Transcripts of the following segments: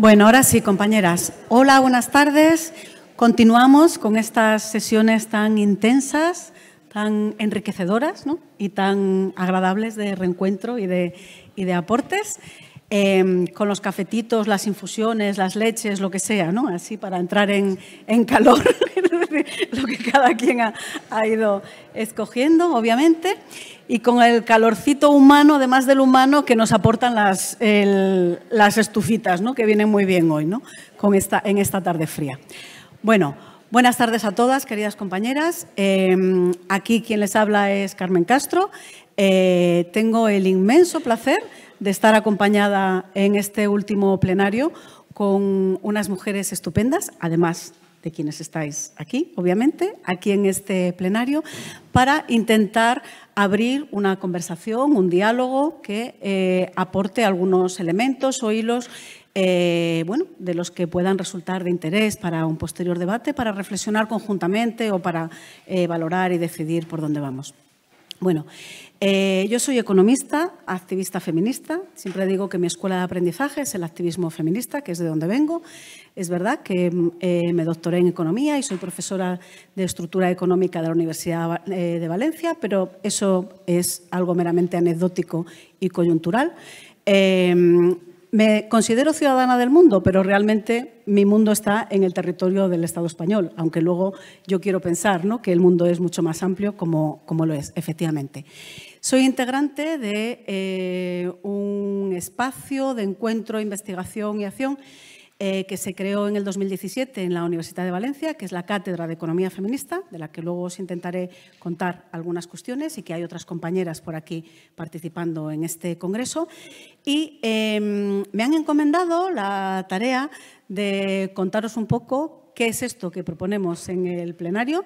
Bueno, ahora sí, compañeras. Hola, buenas tardes. Continuamos con estas sesiones tan intensas, tan enriquecedoras y tan agradables de reencuentro y de, y de aportes. Em, con los cafetitos, las infusiones, las leches, lo que sea, ¿no? Así para entrar en, calor, lo que cada quien ha, ido escogiendo, obviamente, y con el calorcito humano, además del humano, que nos aportan las, las estufitas, ¿no? Que vienen muy bien hoy, ¿no? Con esta, en esta tarde fría. Bueno, Buenas tardes a todas, queridas compañeras. Em, aquí quien les habla es Carmen Castro. Eh, tengo el inmenso placer de estar acompañada en este último plenario con unas mujeres estupendas, además de quienes estáis aquí, obviamente, aquí en este plenario, para intentar abrir una conversación, un diálogo que eh, aporte algunos elementos o hilos eh, bueno, de los que puedan resultar de interés para un posterior debate, para reflexionar conjuntamente o para eh, valorar y decidir por dónde vamos. Bueno, eh, yo soy economista, activista feminista. Siempre digo que mi escuela de aprendizaje es el activismo feminista, que es de donde vengo. Es verdad que eh, me doctoré en economía y soy profesora de estructura económica de la Universidad eh, de Valencia, pero eso es algo meramente anecdótico y coyuntural. Em, me considero ciudadana del mundo, pero realmente mi mundo está en el territorio del Estado español, aunque luego yo quiero pensar que el mundo es mucho más amplio como, como lo es, efectivamente. Soy integrante de eh, un espacio de encuentro, investigación y acción eh, que se creó en el 2017 en la Universidad de Valencia, que es la Cátedra de Economía Feminista, de la que luego os intentaré contar algunas cuestiones y que hay otras compañeras por aquí participando en este congreso. Y em, me han encomendado la tarea de contaros un poco qué es esto que proponemos en el plenario,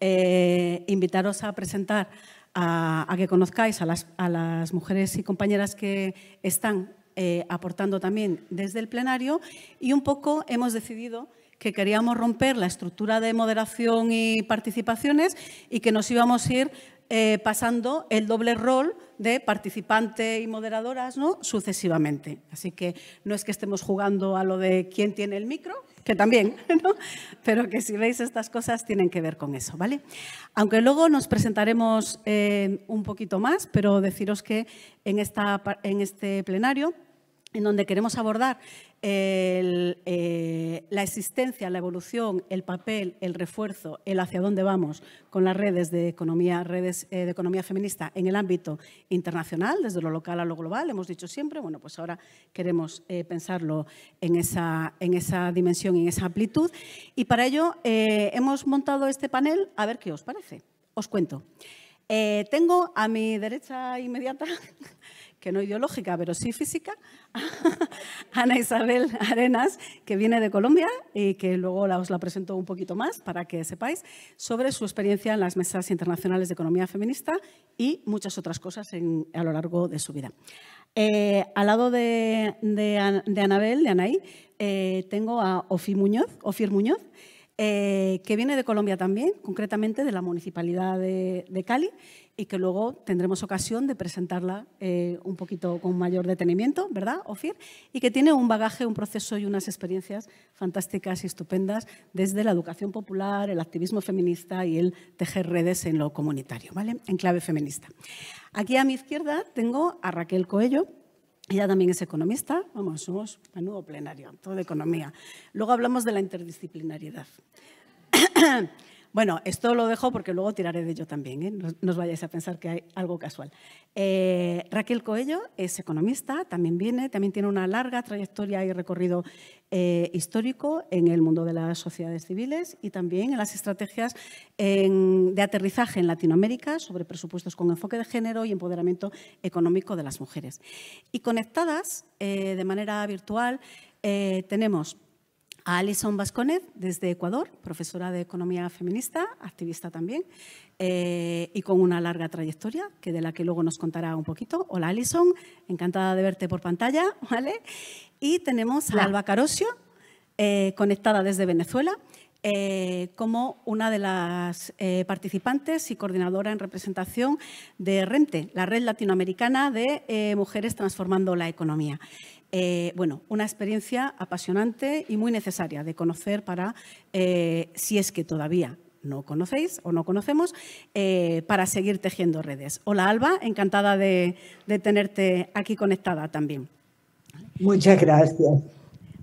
eh, invitaros a presentar a, que conozcáis a las, mujeres y compañeras que están eh, aportando también desde el plenario y un poco hemos decidido que queríamos romper la estructura de moderación y participaciones y que nos íbamos a ir eh, pasando el doble rol de participante y moderadoras sucesivamente. Así que no es que estemos jugando a lo de quién tiene el micro, también, ¿no? Pero que si veis estas cosas tienen que ver con eso, ¿vale? Aunque luego nos presentaremos eh, un poquito más, pero deciros que en, esta, en este plenario en donde queremos abordar eh, la existencia, la evolución, el papel, el refuerzo, el hacia dónde vamos con las redes de economía, redes eh, de economía feminista en el ámbito internacional, desde lo local a lo global, hemos dicho siempre, bueno, pues ahora queremos eh, pensarlo en esa, en esa dimensión, en esa amplitud, y para ello hemos montado este panel, a ver qué os parece. Os cuento. tengo a mi derecha inmediata que no ideológica, pero sí física, Ana Isabel Arenas, que viene de Colombia y que luego os la presento un poquito más para que sepáis sobre su experiencia en las mesas internacionales de economía feminista y muchas otras cosas a lo largo de su vida. Eh, al lado de, de, Anabel, de Anaí, eh, tengo a Ofir Muñoz, eh, que viene de Colombia también, concretamente de la Municipalidad de Cali, y que luego tendremos ocasión de presentarla eh, un poquito con mayor detenimiento, ¿verdad, Ofir? Y que tiene un bagaje, un proceso y unas experiencias fantásticas y estupendas desde la educación popular, el activismo feminista y el tejer redes en lo comunitario, ¿vale? En clave feminista. Aquí a mi izquierda tengo a Raquel Coello, ella también es economista, vamos, somos nuevo plenario, todo de economía. Luego hablamos de la interdisciplinariedad. Bueno, esto lo dejo porque luego tiraré de ello también, ¿eh? no, os vayáis a pensar que hay algo casual. Eh, Raquel Coello es economista, también viene, también tiene una larga trayectoria y recorrido eh, histórico en el mundo de las sociedades civiles y también en las estrategias de aterrizaje en Latinoamérica sobre presupuestos con enfoque de género y empoderamiento económico de las mujeres. Y conectadas de manera virtual tenemos a Alison Vasconet, desde Ecuador, profesora de economía feminista, activista también, eh, y con una larga trayectoria, que de la que luego nos contará un poquito. Hola Alison, encantada de verte por pantalla, ¿vale? Y tenemos a Alba Carosio, eh, conectada desde Venezuela, eh, como una de las participantes y coordinadora en representación de RENTE, la Red Latinoamericana de Mujeres Transformando la Economía. Eh, bueno, una experiencia apasionante y muy necesaria de conocer para, eh, si es que todavía no conocéis o no conocemos, eh, para seguir tejiendo redes. Hola Alba, encantada de, tenerte aquí conectada también. Muchas gracias.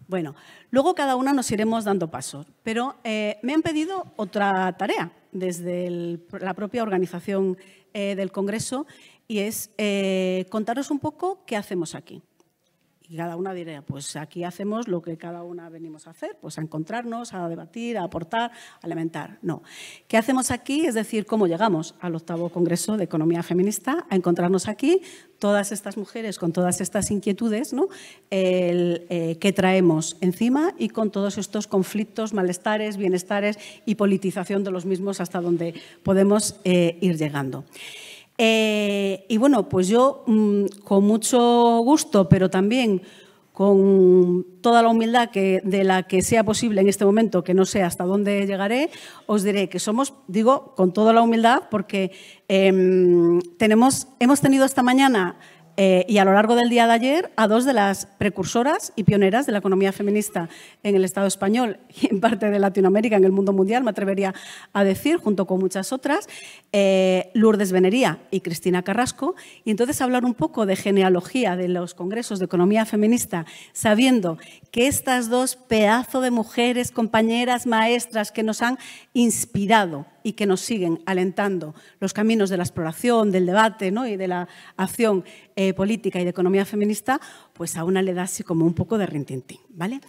Bueno, luego cada una nos iremos dando paso, pero me han pedido otra tarea desde la propia organización del Congreso y es contaros un poco qué hacemos aquí. Y cada una diría, pues aquí hacemos lo que cada una venimos a hacer, pues a encontrarnos, a debatir, a aportar, a alimentar. No. ¿Qué hacemos aquí? Es decir, cómo llegamos al octavo Congreso de Economía Feminista, a encontrarnos aquí todas estas mujeres con todas estas inquietudes ¿no? El, eh, que traemos encima y con todos estos conflictos, malestares, bienestares y politización de los mismos hasta donde podemos eh, ir llegando. Eh, y bueno, pues yo mm, con mucho gusto, pero también con toda la humildad que, de la que sea posible en este momento, que no sé hasta dónde llegaré, os diré que somos, digo, con toda la humildad, porque em, tenemos, hemos tenido esta mañana eh, y a lo largo del día de ayer a dos de las precursoras y pioneras de la economía feminista en el Estado español y en parte de Latinoamérica, en el mundo mundial, me atrevería a decir, junto con muchas otras, eh, Lourdes Venería y Cristina Carrasco. Y entonces hablar un poco de genealogía de los congresos de economía feminista, sabiendo que estas dos pedazo de mujeres, compañeras, maestras que nos han inspirado y que nos siguen alentando los caminos de la exploración, del debate y de la acción eh, política y de economía feminista, pues a una le da así como un poco de rintintín. ¿vale?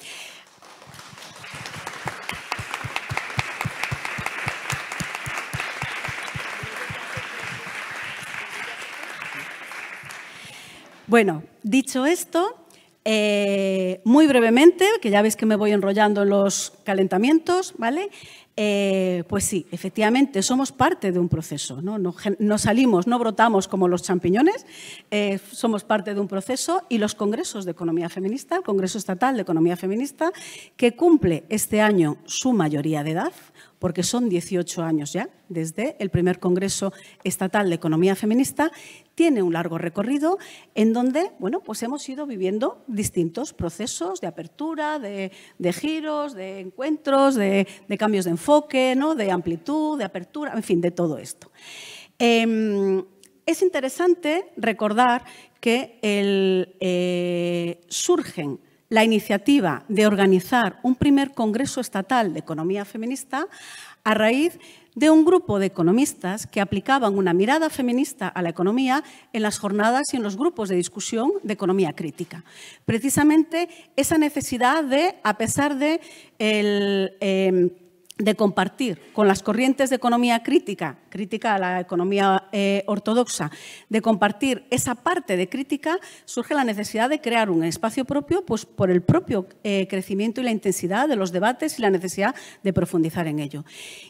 Bueno, dicho esto, eh, muy brevemente, que ya veis que me voy enrollando en los calentamientos, ¿vale? Eh, pues sí, efectivamente, somos parte de un proceso, ¿no? salimos, no brotamos como los champiñones, eh, somos parte de un proceso y los congresos de economía feminista, el Congreso Estatal de Economía Feminista, que cumple este año su mayoría de edad, porque son 18 años ya desde el primer Congreso Estatal de Economía Feminista, tiene un largo recorrido en donde bueno, pues hemos ido viviendo distintos procesos de apertura, de, giros, de encuentros, de, cambios de enfoque, ¿no? de amplitud, de apertura, en fin, de todo esto. Em, es interesante recordar que eh, surgen la iniciativa de organizar un primer Congreso Estatal de Economía Feminista a raíz de un grupo de economistas que aplicaban una mirada feminista a la economía en las jornadas y en los grupos de discusión de economía crítica. Precisamente esa necesidad de, a pesar de el, em, de compartir con las corrientes de economía crítica, crítica a la economía eh, ortodoxa, de compartir esa parte de crítica, surge la necesidad de crear un espacio propio pues, por el propio eh, crecimiento y la intensidad de los debates y la necesidad de profundizar en ello.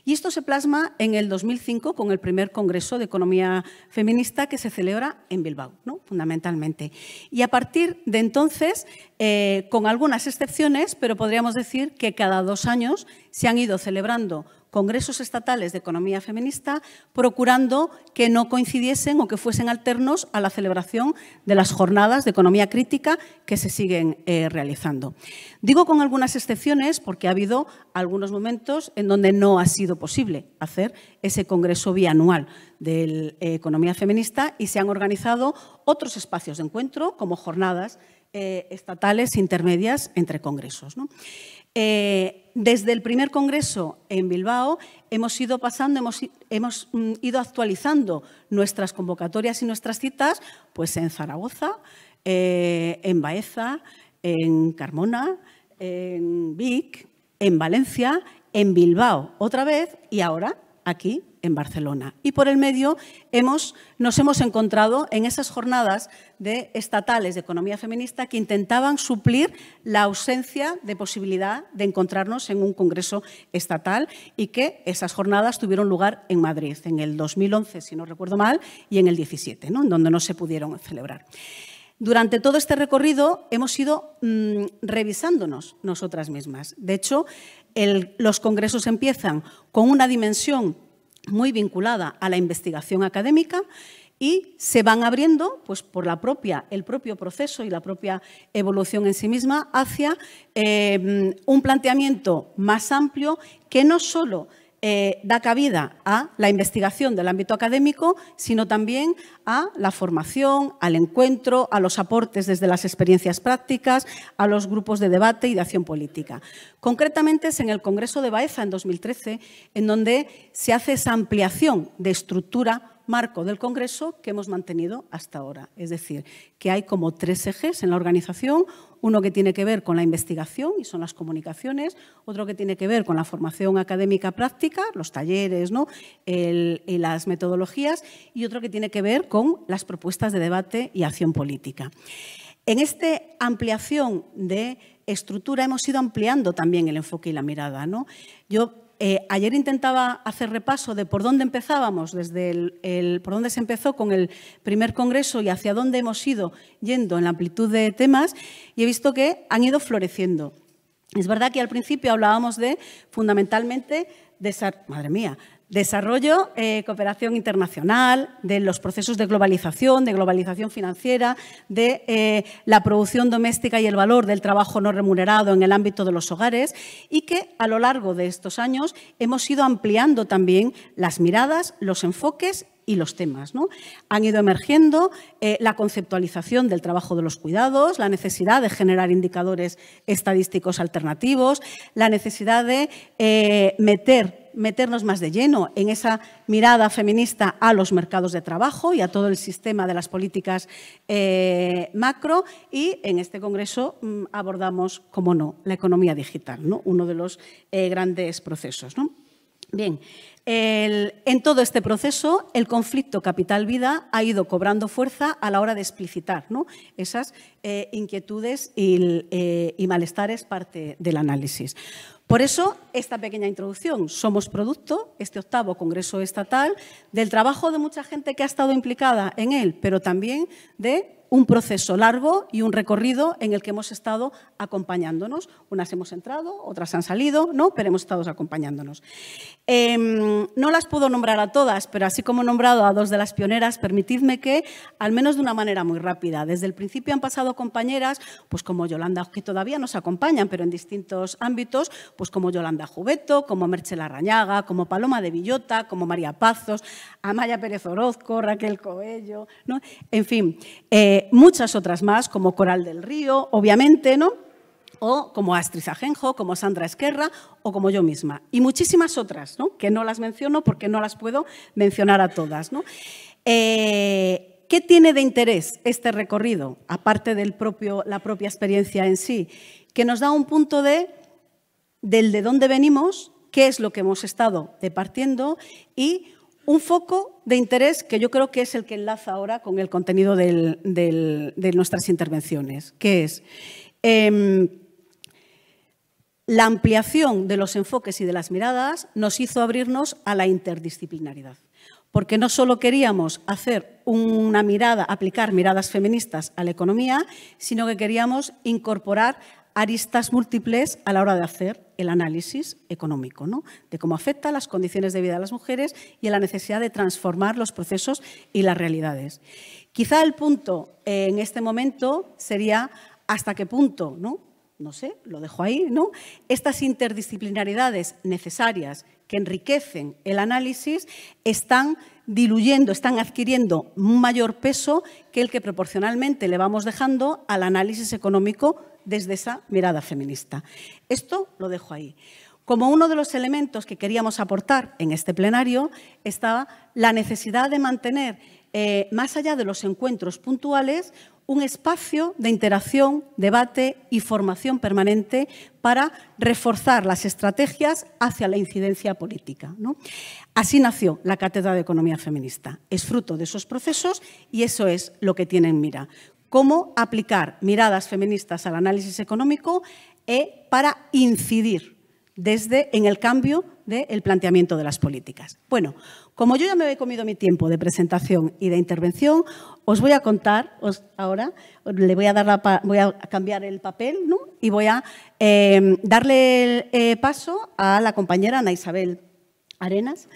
Y esto se plasma en el 2005 con el primer Congreso de Economía Feminista que se celebra en Bilbao, ¿no? fundamentalmente. Y a partir de entonces eh, con algunas excepciones, pero podríamos decir que cada dos años se han ido celebrando congresos estatales de economía feminista, procurando que no coincidiesen o que fuesen alternos a la celebración de las jornadas de economía crítica que se siguen eh, realizando. Digo con algunas excepciones porque ha habido algunos momentos en donde no ha sido posible hacer ese congreso bianual de eh, economía feminista y se han organizado otros espacios de encuentro como jornadas eh, estatales intermedias entre congresos. Eh, desde el primer congreso en Bilbao hemos ido pasando, hemos, mm, ido actualizando nuestras convocatorias y nuestras citas pues en Zaragoza, eh, en Baeza, en Carmona, en Vic, en Valencia, en Bilbao otra vez y ahora aquí Barcelona. Y por el medio hemos, nos hemos encontrado en esas jornadas de estatales de economía feminista que intentaban suplir la ausencia de posibilidad de encontrarnos en un congreso estatal y que esas jornadas tuvieron lugar en Madrid en el 2011, si no recuerdo mal, y en el 17, ¿no? en donde no se pudieron celebrar. Durante todo este recorrido hemos ido mm, revisándonos nosotras mismas. De hecho, los congresos empiezan con una dimensión muy vinculada a la investigación académica y se van abriendo, pues por la propia, el propio proceso y la propia evolución en sí misma, hacia eh, un planteamiento más amplio que no solo eh, da cabida a la investigación del ámbito académico, sino también a la formación, al encuentro, a los aportes desde las experiencias prácticas, a los grupos de debate y de acción política. Concretamente es en el Congreso de Baeza en 2013, en donde se hace esa ampliación de estructura marco del Congreso que hemos mantenido hasta ahora. Es decir, que hay como tres ejes en la organización, uno que tiene que ver con la investigación y son las comunicaciones, otro que tiene que ver con la formación académica práctica, los talleres ¿no? y las metodologías, y otro que tiene que ver con las propuestas de debate y acción política. En esta ampliación de estructura hemos ido ampliando también el enfoque y la mirada. ¿no? Yo eh, ayer intentaba hacer repaso de por dónde empezábamos, desde por dónde se empezó con el primer congreso y hacia dónde hemos ido yendo en la amplitud de temas, y he visto que han ido floreciendo. Es verdad que al principio hablábamos de, fundamentalmente, de, madre mía, Desarrollo, eh, cooperación internacional, de los procesos de globalización, de globalización financiera, de eh, la producción doméstica y el valor del trabajo no remunerado en el ámbito de los hogares y que a lo largo de estos años hemos ido ampliando también las miradas, los enfoques y los temas. ¿no? Han ido emergiendo eh, la conceptualización del trabajo de los cuidados, la necesidad de generar indicadores estadísticos alternativos, la necesidad de eh, meter meternos más de lleno en esa mirada feminista a los mercados de trabajo y a todo el sistema de las políticas eh, macro. Y en este Congreso mm, abordamos, como no, la economía digital, ¿no? uno de los grandes procesos. ¿no? Bien, en todo este proceso, el conflicto capital-vida ha ido cobrando fuerza a la hora de explicitar esas eh, inquietudes eh, y malestares parte del análisis. Por eso, esta pequeña introducción. Somos producto, este octavo Congreso Estatal, del trabajo de mucha gente que ha estado implicada en él, pero también de un proceso largo y un recorrido en el que hemos estado acompañándonos. Unas hemos entrado, otras han salido, ¿no? pero hemos estado acompañándonos. Em, no las puedo nombrar a todas, pero así como he nombrado a dos de las pioneras, permitidme que, al menos de una manera muy rápida, desde el principio han pasado compañeras, pues como Yolanda, que todavía nos acompañan, pero en distintos ámbitos, pues como Yolanda Jubeto, como Merche Larrañaga, como Paloma de Villota, como María Pazos, Amaya Pérez Orozco, Raquel Coello, ¿no? en fin. Eh, muchas otras más, como Coral del Río, obviamente, ¿no? o como Astrid Ajenjo, como Sandra Esquerra o como yo misma. Y muchísimas otras, ¿no? que no las menciono porque no las puedo mencionar a todas. ¿no? Eh, ¿Qué tiene de interés este recorrido, aparte de la propia experiencia en sí? Que nos da un punto de del de dónde venimos, qué es lo que hemos estado departiendo y un foco de interés que yo creo que es el que enlaza ahora con el contenido de nuestras intervenciones, que es em, la ampliación de los enfoques y de las miradas nos hizo abrirnos a la interdisciplinaridad porque no solo queríamos hacer una mirada, aplicar miradas feministas a la economía, sino que queríamos incorporar aristas múltiples a la hora de hacer el análisis económico, ¿no? de cómo afecta las condiciones de vida de las mujeres y a la necesidad de transformar los procesos y las realidades. Quizá el punto en este momento sería hasta qué punto, ¿no? no sé, lo dejo ahí, ¿no? estas interdisciplinaridades necesarias que enriquecen el análisis están diluyendo, están adquiriendo un mayor peso que el que proporcionalmente le vamos dejando al análisis económico desde esa mirada feminista. Esto lo dejo ahí. Como uno de los elementos que queríamos aportar en este plenario estaba la necesidad de mantener, eh, más allá de los encuentros puntuales, un espacio de interacción, debate y formación permanente para reforzar las estrategias hacia la incidencia política. Así nació la Cátedra de Economía Feminista. Es fruto de esos procesos y eso es lo que tiene en mira cómo aplicar miradas feministas al análisis económico y eh, para incidir desde en el cambio del planteamiento de las políticas. Bueno, como yo ya me he comido mi tiempo de presentación y de intervención, os voy a contar ahora, le voy a, dar voy a cambiar el papel y voy a eh, darle el eh, paso a la compañera Ana Isabel Arenas,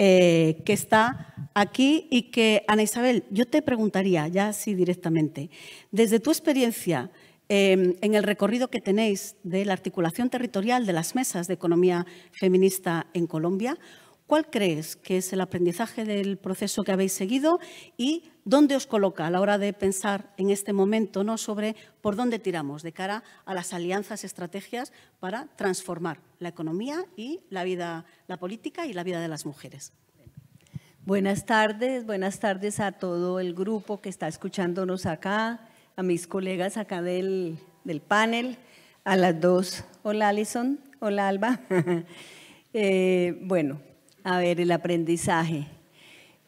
eh, que está aquí y que, Ana Isabel, yo te preguntaría ya así directamente, desde tu experiencia em, en el recorrido que tenéis de la articulación territorial de las mesas de economía feminista en Colombia, ¿Cuál crees que es el aprendizaje del proceso que habéis seguido y dónde os coloca a la hora de pensar en este momento ¿no? sobre por dónde tiramos de cara a las alianzas, estrategias para transformar la economía y la vida, la política y la vida de las mujeres? Buenas tardes, buenas tardes a todo el grupo que está escuchándonos acá, a mis colegas acá del, panel, a las dos. Hola Alison, hola Alba. Eh, bueno, a ver, el aprendizaje.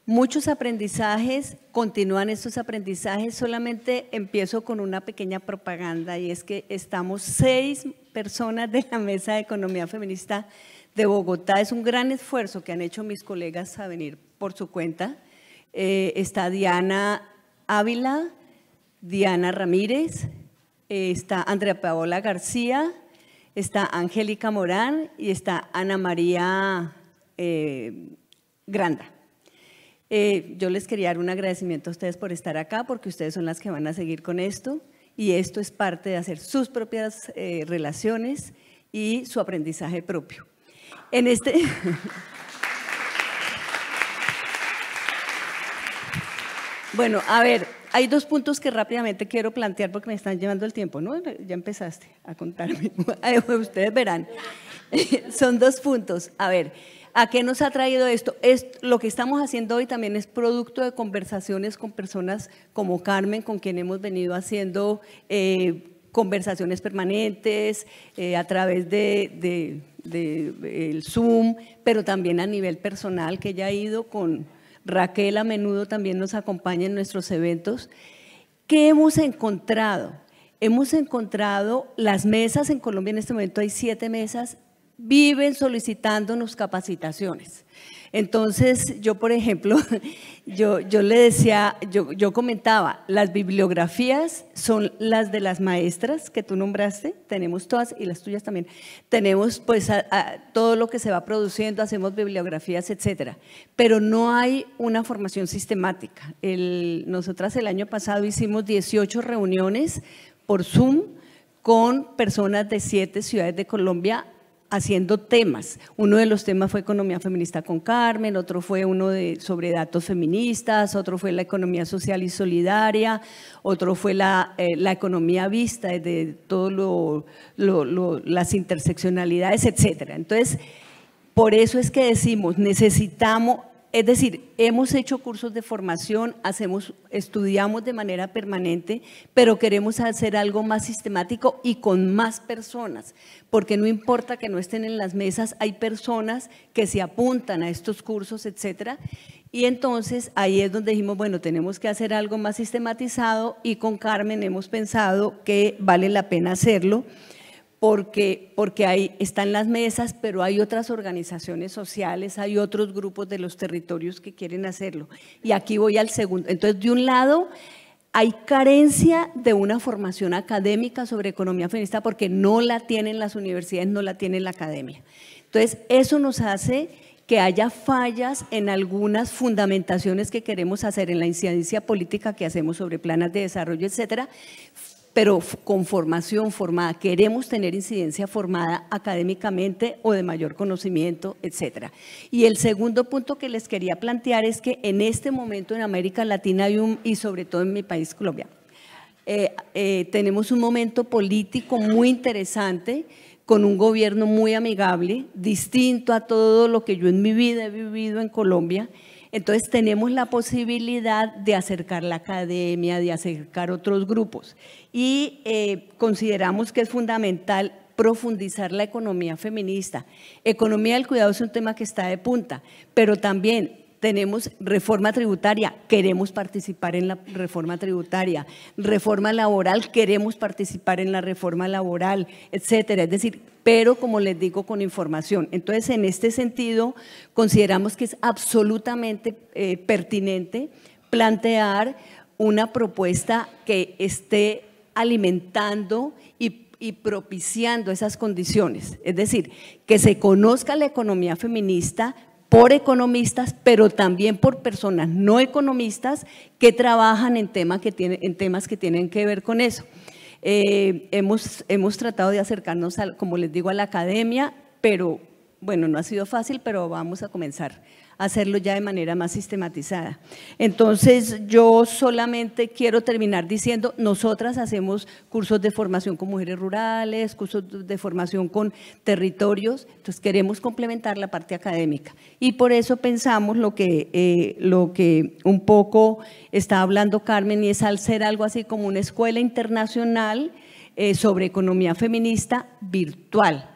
Muchos aprendizajes, continúan estos aprendizajes, solamente empiezo con una pequeña propaganda y es que estamos seis personas de la Mesa de Economía Feminista de Bogotá. Es un gran esfuerzo que han hecho mis colegas a venir por su cuenta. Eh, está Diana Ávila, Diana Ramírez, eh, está Andrea Paola García, está Angélica Morán y está Ana María eh, Granda. Eh, yo les quería dar un agradecimiento a ustedes por estar acá, porque ustedes son las que van a seguir con esto y esto es parte de hacer sus propias eh, relaciones y su aprendizaje propio. En este... bueno, a ver, hay dos puntos que rápidamente quiero plantear porque me están llevando el tiempo, ¿no? Ya empezaste a contarme. Ustedes verán. Son dos puntos. A ver, ¿A qué nos ha traído esto? Es, lo que estamos haciendo hoy también es producto de conversaciones con personas como Carmen, con quien hemos venido haciendo eh, conversaciones permanentes eh, a través de, el Zoom, pero también a nivel personal, que ya ha ido con Raquel a menudo también nos acompaña en nuestros eventos. ¿Qué hemos encontrado? Hemos encontrado las mesas, en Colombia en este momento hay siete mesas viven solicitándonos capacitaciones. Entonces, yo, por ejemplo, yo, yo le decía, yo, comentaba, las bibliografías son las de las maestras que tú nombraste, tenemos todas y las tuyas también. Tenemos pues todo lo que se va produciendo, hacemos bibliografías, etcétera, pero no hay una formación sistemática. nosotras el año pasado hicimos 18 reuniones por Zoom con personas de siete ciudades de Colombia haciendo temas. Uno de los temas fue economía feminista con Carmen, otro fue uno sobre datos feministas, otro fue la economía social y solidaria, otro fue la, eh, economía vista desde todas las interseccionalidades, etc. Entonces, por eso es que decimos, necesitamos es decir, hemos hecho cursos de formación, hacemos, estudiamos de manera permanente, pero queremos hacer algo más sistemático y con más personas, porque no importa que no estén en las mesas, hay personas que se apuntan a estos cursos, etcétera. Y entonces ahí es donde dijimos, bueno, tenemos que hacer algo más sistematizado y con Carmen hemos pensado que vale la pena hacerlo porque, ahí están las mesas, pero hay otras organizaciones sociales, hay otros grupos de los territorios que quieren hacerlo. Y aquí voy al segundo. Entonces, de un lado, hay carencia de una formación académica sobre economía feminista porque no la tienen las universidades, no la tiene la academia. Entonces, eso nos hace que haya fallas en algunas fundamentaciones que queremos hacer en la incidencia política que hacemos sobre planes de desarrollo, etcétera, pero con formación formada. Queremos tener incidencia formada académicamente o de mayor conocimiento, etc. Y el segundo punto que les quería plantear es que en este momento en América Latina y sobre todo en mi país, Colombia, eh, eh, tenemos un momento político muy interesante con un gobierno muy amigable, distinto a todo lo que yo en mi vida he vivido en Colombia, entonces tenemos la posibilidad de acercar la academia, de acercar otros grupos. Y eh, consideramos que es fundamental profundizar la economía feminista. Economía del cuidado es un tema que está de punta, pero también tenemos reforma tributaria, queremos participar en la reforma tributaria, reforma laboral, queremos participar en la reforma laboral, etcétera. Es decir, pero como les digo, con información. Entonces, en este sentido, consideramos que es absolutamente eh, pertinente plantear una propuesta que esté alimentando y, propiciando esas condiciones. Es decir, que se conozca la economía feminista, por economistas, pero también por personas no economistas que trabajan en, que en temas que tienen que ver con eso. Eh, hemos, hemos tratado de acercarnos, como les digo, a la academia, pero bueno, no ha sido fácil, pero vamos a comenzar hacerlo ya de manera más sistematizada. Entonces, yo solamente quiero terminar diciendo, nosotras hacemos cursos de formación con mujeres rurales, cursos de formación con territorios, entonces queremos complementar la parte académica. Y por eso pensamos lo que, eh, lo que un poco está hablando Carmen, y es al ser algo así como una escuela internacional eh, sobre economía feminista virtual,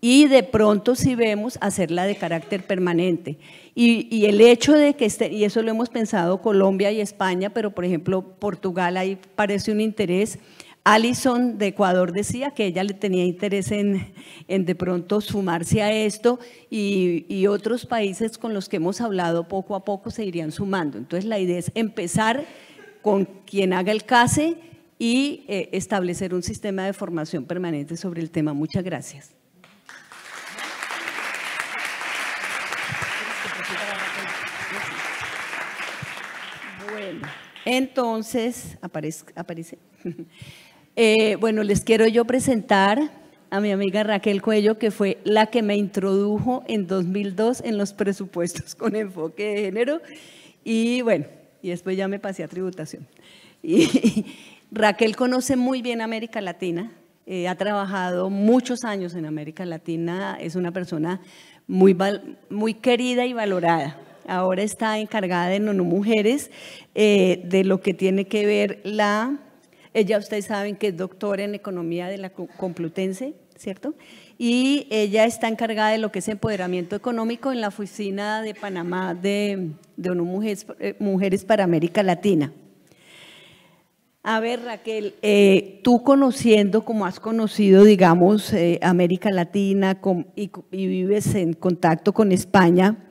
y de pronto si vemos hacerla de carácter permanente. Y, el hecho de que, y eso lo hemos pensado Colombia y España, pero por ejemplo Portugal ahí parece un interés. Alison de Ecuador decía que ella le tenía interés en, de pronto sumarse a esto y, otros países con los que hemos hablado poco a poco se irían sumando. Entonces la idea es empezar con quien haga el case y eh, establecer un sistema de formación permanente sobre el tema. Muchas gracias. entonces, aparece. Eh, bueno, les quiero yo presentar a mi amiga Raquel Cuello, que fue la que me introdujo en 2002 en los presupuestos con enfoque de género. Y bueno, y después ya me pasé a tributación. Raquel conoce muy bien América Latina, eh, ha trabajado muchos años en América Latina, es una persona muy, muy querida y valorada ahora está encargada de ONU Mujeres, eh, de lo que tiene que ver la... Ella, ustedes saben que es doctora en economía de la Complutense, ¿cierto? Y ella está encargada de lo que es empoderamiento económico en la oficina de Panamá de, ONU Mujeres, eh, Mujeres para América Latina. A ver, Raquel, eh, tú conociendo como has conocido, digamos, América Latina y, y, vives en contacto con España,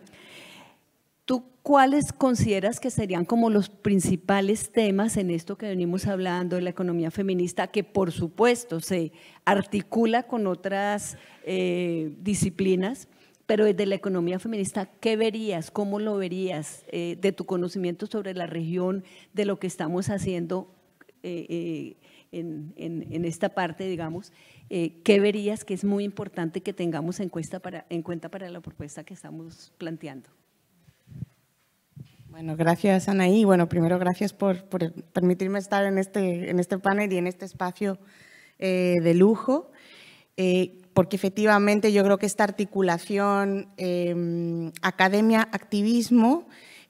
¿cuáles consideras que serían como los principales temas en esto que venimos hablando de la economía feminista, que por supuesto se articula con otras eh, disciplinas? Pero desde la economía feminista, ¿qué verías? ¿Cómo lo verías eh, de tu conocimiento sobre la región, de lo que estamos haciendo eh, en, esta parte, digamos? ¿Qué verías que es muy importante que tengamos en cuenta para la propuesta que estamos planteando? Bueno, gracias Anaí. Bueno, primero gracias por, permitirme estar en este, en este panel y en este espacio eh, de lujo, eh, porque efectivamente yo creo que esta articulación em, academia-activismo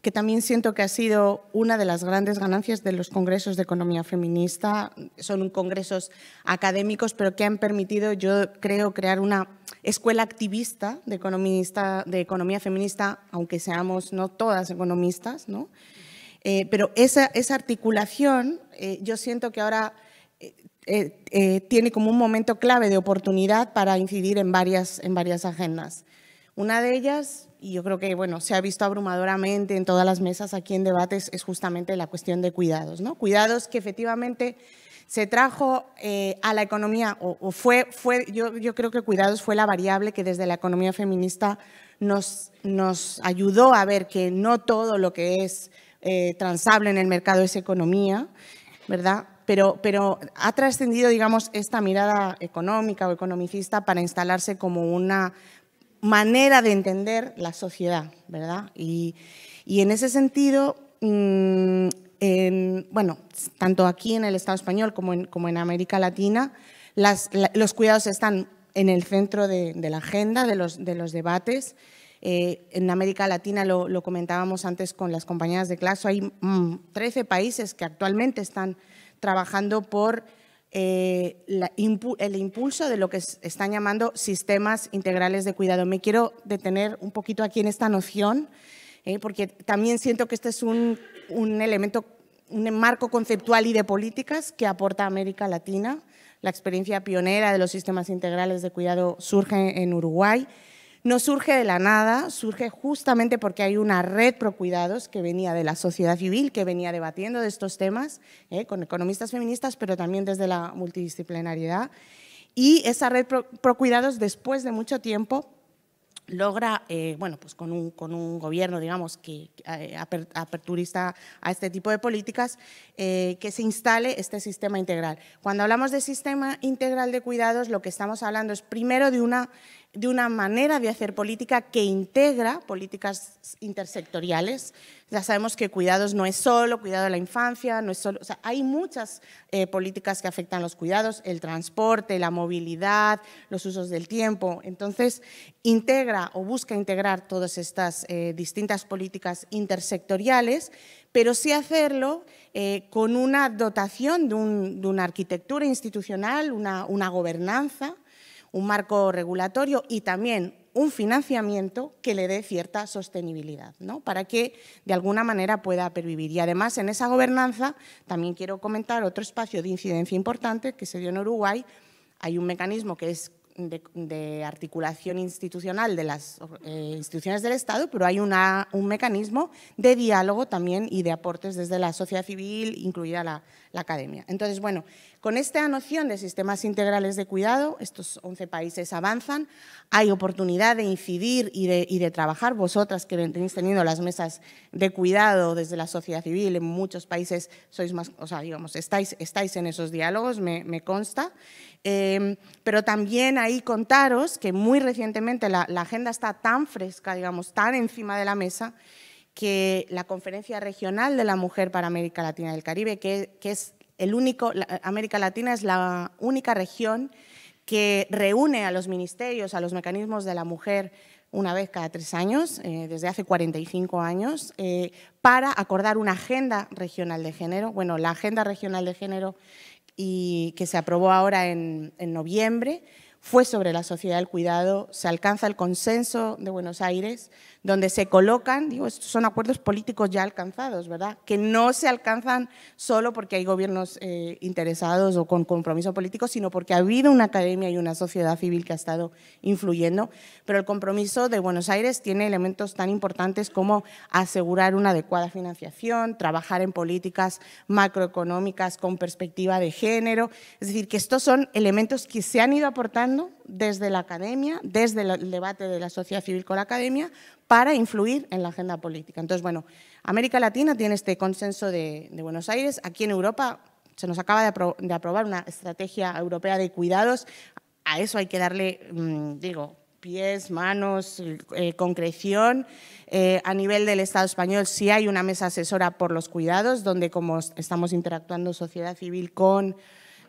que también siento que ha sido una de las grandes ganancias de los congresos de economía feminista. Son congresos académicos, pero que han permitido, yo creo, crear una escuela activista de, economista, de economía feminista, aunque seamos no todas economistas, ¿no? Eh, pero esa, articulación, eh, yo siento que ahora eh, tiene como un momento clave de oportunidad para incidir en varias, en varias agendas. Una de ellas, y yo creo que bueno, se ha visto abrumadoramente en todas las mesas aquí en debates, es justamente la cuestión de cuidados. ¿no? Cuidados que efectivamente se trajo eh, a la economía, o, fue, fue yo, yo, creo que cuidados fue la variable que desde la economía feminista nos, nos ayudó a ver que no todo lo que es eh, transable en el mercado es economía, ¿verdad? Pero, pero, ha trascendido, digamos, esta mirada económica o economicista para instalarse como una manera de entender la sociedad, ¿verdad? Y, en ese sentido, mm, bueno, tanto aquí en el Estado español como en, América Latina, los cuidados están en el centro de, la agenda, de los, debates. Eh, en América Latina, lo, comentábamos antes con las compañeras de clase, hay 13 mm, países que actualmente están trabajando por eh, el impulso de lo que están llamando sistemas integrales de cuidado. Me quiero detener un poquito aquí en esta noción, eh, porque también siento que este es un, un elemento, un marco conceptual y de políticas que aporta América Latina. La experiencia pionera de los sistemas integrales de cuidado surge en Uruguay no surge de la nada, surge justamente porque hay una red cuidados que venía de la sociedad civil, que venía debatiendo de estos temas eh, con economistas feministas, pero también desde la multidisciplinariedad. Y esa red pro cuidados, después de mucho tiempo, logra, eh, bueno, pues con un, gobierno, digamos, que eh, aperturista a este tipo de políticas, que se instale este sistema integral. Cuando hablamos de sistema integral de cuidados, lo que estamos hablando es primero de una de una manera de hacer política que integra políticas intersectoriales. Ya sabemos que cuidados no es solo cuidado de la infancia, no es solo, hay muchas eh, políticas que afectan los cuidados, el transporte, la movilidad, los usos del tiempo. Entonces, integra o busca integrar todas estas eh, distintas políticas intersectoriales, pero sí hacerlo eh, con una dotación de, una arquitectura institucional, una gobernanza un marco regulatorio y también un financiamiento que le dé cierta sostenibilidad, ¿no? para que de alguna manera pueda pervivir. Y además, en esa gobernanza, también quiero comentar otro espacio de incidencia importante que se dio en Uruguay. Hay un mecanismo que es de, articulación institucional de las eh, instituciones del Estado, pero hay un mecanismo de diálogo también y de aportes desde la sociedad civil, incluida la, la academia. Entonces, bueno, con esta noción de sistemas integrales de cuidado, estos 11 países avanzan, hay oportunidad de incidir y de, trabajar. Vosotras que tenéis teniendo las mesas de cuidado desde la sociedad civil, en muchos países sois más, o sea, digamos, estáis, estáis en esos diálogos, me, consta. Em, pero también ahí contaros que muy recientemente la, la agenda está tan fresca, digamos, tan encima de la mesa, que la Conferencia Regional de la Mujer para América Latina y el Caribe, que, es el único, América Latina es la única región que reúne a los ministerios, a los mecanismos de la mujer una vez cada tres años, eh, desde hace 45 años, eh, para acordar una agenda regional de género. Bueno, la agenda regional de género y que se aprobó ahora en noviembre fue sobre la sociedad del cuidado, se alcanza el consenso de Buenos Aires donde se colocan, digo, son acuerdos políticos ya alcanzados, ¿verdad? Que no se alcanzan solo porque hay gobiernos eh, interesados o con compromiso político, sino porque ha habido una academia y una sociedad civil que ha estado influyendo. Pero el compromiso de Buenos Aires tiene elementos tan importantes como asegurar una adecuada financiación, trabajar en políticas macroeconómicas con perspectiva de género. Es decir, que estos son elementos que se han ido aportando desde la academia, desde el debate de la sociedad civil con la academia, para influir en la agenda política. Entonces, bueno, América Latina tiene este consenso de, Buenos Aires. Aquí en Europa se nos acaba de, aprobar una estrategia europea de cuidados. A eso hay que darle, mm, digo, pies, manos, eh, concreción. Eh, a nivel del Estado español sí hay una mesa asesora por los cuidados, donde como estamos interactuando sociedad civil con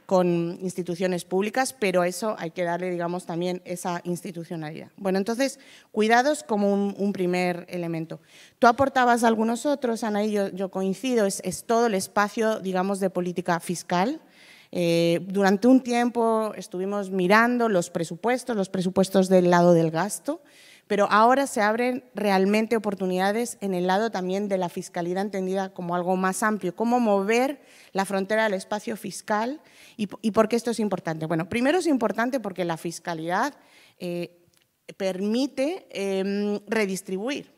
con instituciones públicas, pero a eso hay que darle, digamos, también esa institucionalidad. Bueno, entonces, cuidados como un, primer elemento. Tú aportabas algunos otros, Ana, y yo, coincido, es, todo el espacio, digamos, de política fiscal, eh, durante un tiempo estuvimos mirando los presupuestos, los presupuestos del lado del gasto, pero ahora se abren realmente oportunidades en el lado también de la fiscalidad entendida como algo más amplio, cómo mover la frontera del espacio fiscal ¿Y, por qué esto es importante? Bueno, primero es importante porque la fiscalidad eh, permite em, redistribuir.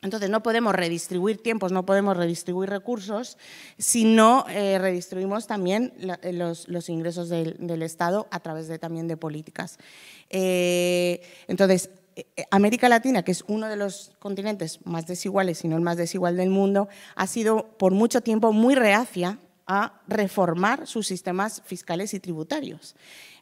Entonces no podemos redistribuir tiempos, no podemos redistribuir recursos si no eh, redistribuimos también eh, los, ingresos del, Estado a través de, también de políticas. entonces, América Latina, que es uno de los continentes más desiguales, si no el más desigual del mundo, ha sido por mucho tiempo muy reacia a reformar sus sistemas fiscales y tributarios.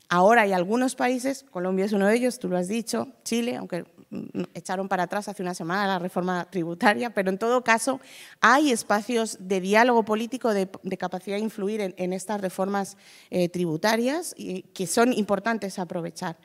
Ahora hay algunos países, Colombia es uno de ellos, tú lo has dicho, Chile, aunque mm, echaron para atrás hace una semana la reforma tributaria, pero en todo caso hay espacios de diálogo político, de, capacidad de influir en, estas reformas eh, tributarias que son importantes aprovechar.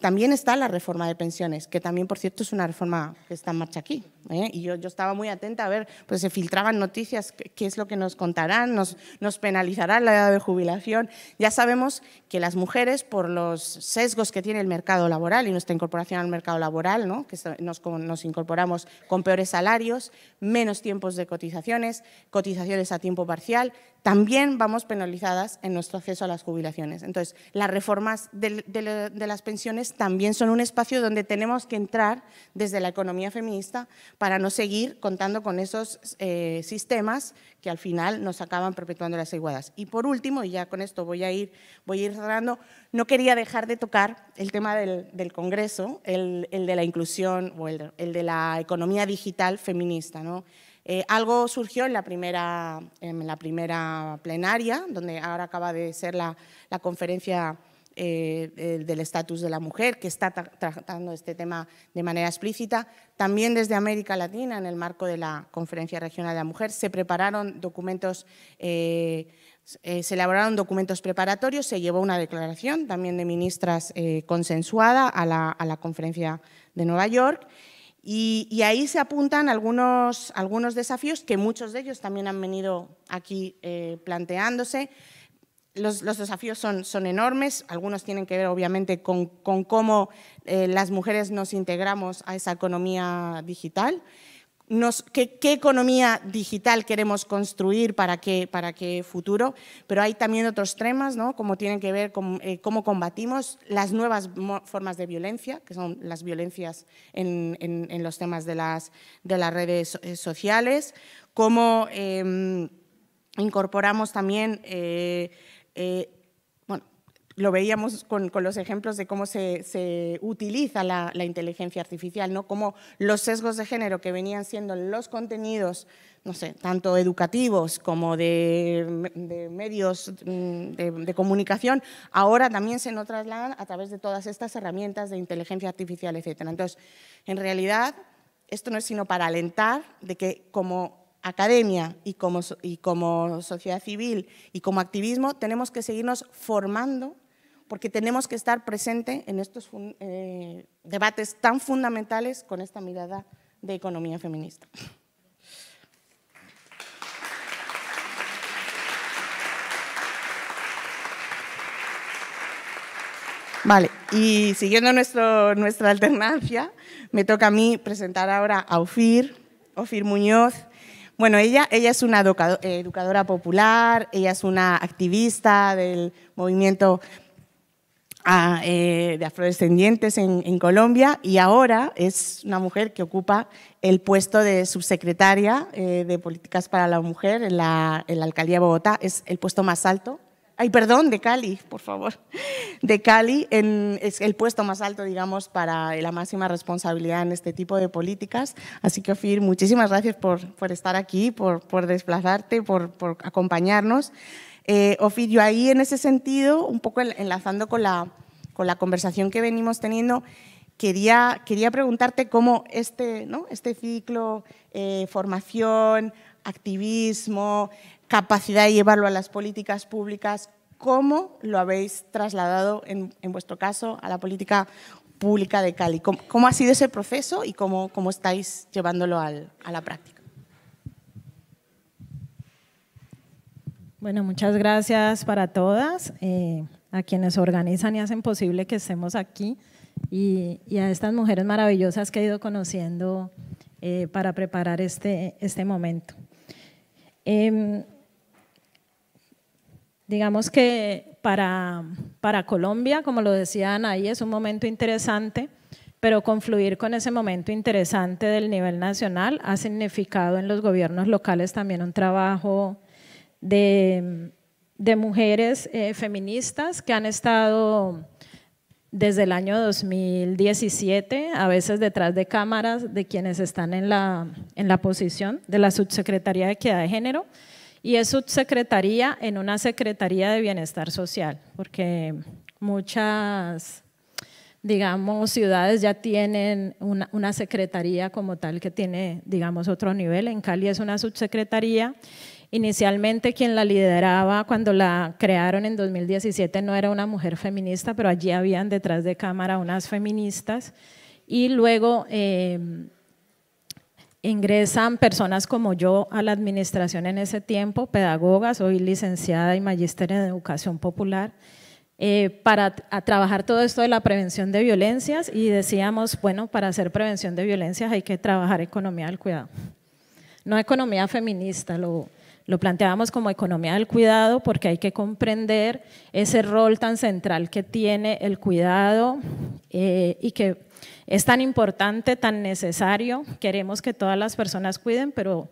También está la reforma de pensiones, que también, por cierto, es una reforma que está en marcha aquí. ¿eh? Y yo, estaba muy atenta a ver, pues se filtraban noticias, qué es lo que nos contarán, nos, nos penalizarán la edad de jubilación. Ya sabemos que las mujeres, por los sesgos que tiene el mercado laboral y nuestra incorporación al mercado laboral, ¿no? que nos, incorporamos con peores salarios, menos tiempos de cotizaciones, cotizaciones a tiempo parcial, también vamos penalizadas en nuestro acceso a las jubilaciones. Entonces, las reformas de las pensiones también son un espacio donde tenemos que entrar desde la economía feminista para no seguir contando con esos eh, sistemas que al final nos acaban perpetuando las igualdades. Y por último, y ya con esto voy a ir, voy a ir cerrando, no quería dejar de tocar el tema del, Congreso, el, de la inclusión o el, el, de la economía digital feminista. ¿no? Eh, algo surgió en la, primera, en la primera plenaria, donde ahora acaba de ser la, la conferencia eh, del estatus de la mujer, que está tratando este tema de manera explícita. También desde América Latina, en el marco de la Conferencia Regional de la Mujer, se prepararon documentos, eh, eh, se elaboraron documentos preparatorios, se llevó una declaración también de ministras consensuada a la, Conferencia de Nueva York. Y, ahí se apuntan algunos, algunos desafíos que muchos de ellos también han venido aquí planteándose los, desafíos son, enormes, algunos tienen que ver obviamente con, cómo eh, las mujeres nos integramos a esa economía digital, qué, economía digital queremos construir para qué, futuro, pero hay también otros temas, ¿no? como tienen que ver con eh, cómo combatimos las nuevas formas de violencia, que son las violencias en, los temas de las, redes eh, sociales, cómo em, incorporamos también eh, bueno, lo veíamos con, los ejemplos de cómo se, utiliza la, inteligencia artificial, ¿no? Cómo los sesgos de género que venían siendo los contenidos, no sé, tanto educativos como de, medios mm, de, de, comunicación, ahora también se nos trasladan a través de todas estas herramientas de inteligencia artificial, etc. Entonces, en realidad, esto no es sino para alentar de que como academia y como, y sociedad civil y como activismo tenemos que seguirnos formando porque tenemos que estar presente en estos eh, debates tan fundamentales con esta mirada de economía feminista. Vale, y siguiendo nuestra alternancia, me toca a mí presentar ahora a Ofir, Ofir Muñoz, bueno, ella, ella es una educadora, popular, ella es una activista del movimiento ah, eh, de afrodescendientes en, Colombia y ahora es una mujer que ocupa el puesto de subsecretaria eh, de Políticas para la Mujer en la, en la Alcaldía de Bogotá. Es el puesto más alto ay, perdón, de Cali, por favor, de Cali, es el puesto más alto, digamos, para la máxima responsabilidad en este tipo de políticas. Así que, Ofir, muchísimas gracias por, por estar aquí, por, por desplazarte, por, acompañarnos. Eh, Ofir, yo ahí en ese sentido, un poco enlazando con la, con la conversación que venimos teniendo, quería, quería preguntarte cómo este, ¿no? este ciclo, eh, formación, activismo, capacidad de llevarlo a las políticas públicas, ¿cómo lo habéis trasladado, en, vuestro caso, a la política pública de Cali? ¿Cómo, ha sido ese proceso y cómo, estáis llevándolo a la práctica? Bueno, muchas gracias para todas, eh, a quienes organizan y hacen posible que estemos aquí y, a estas mujeres maravillosas que he ido conociendo eh, para preparar este, este momento. Em, Digamos que para, Colombia, como lo decían ahí, es un momento interesante, pero confluir con ese momento interesante del nivel nacional ha significado en los gobiernos locales también un trabajo de, mujeres eh, feministas que han estado desde el año 2017, a veces detrás de cámaras de quienes están en la, en la posición de la Subsecretaría de Equidad de Género, y es subsecretaría en una Secretaría de Bienestar Social, porque muchas, digamos, ciudades ya tienen una, secretaría como tal que tiene, digamos, otro nivel. En Cali es una subsecretaría. Inicialmente quien la lideraba cuando la crearon en 2017 no era una mujer feminista, pero allí habían detrás de cámara unas feministas. Y luego... Eh, ingresan personas como yo a la administración en ese tiempo, pedagogas, soy licenciada y magíster en educación popular, eh, para trabajar todo esto de la prevención de violencias y decíamos, bueno, para hacer prevención de violencias hay que trabajar economía del cuidado. No economía feminista, lo, lo planteábamos como economía del cuidado porque hay que comprender ese rol tan central que tiene el cuidado eh, y que es tan importante, tan necesario, queremos que todas las personas cuiden, pero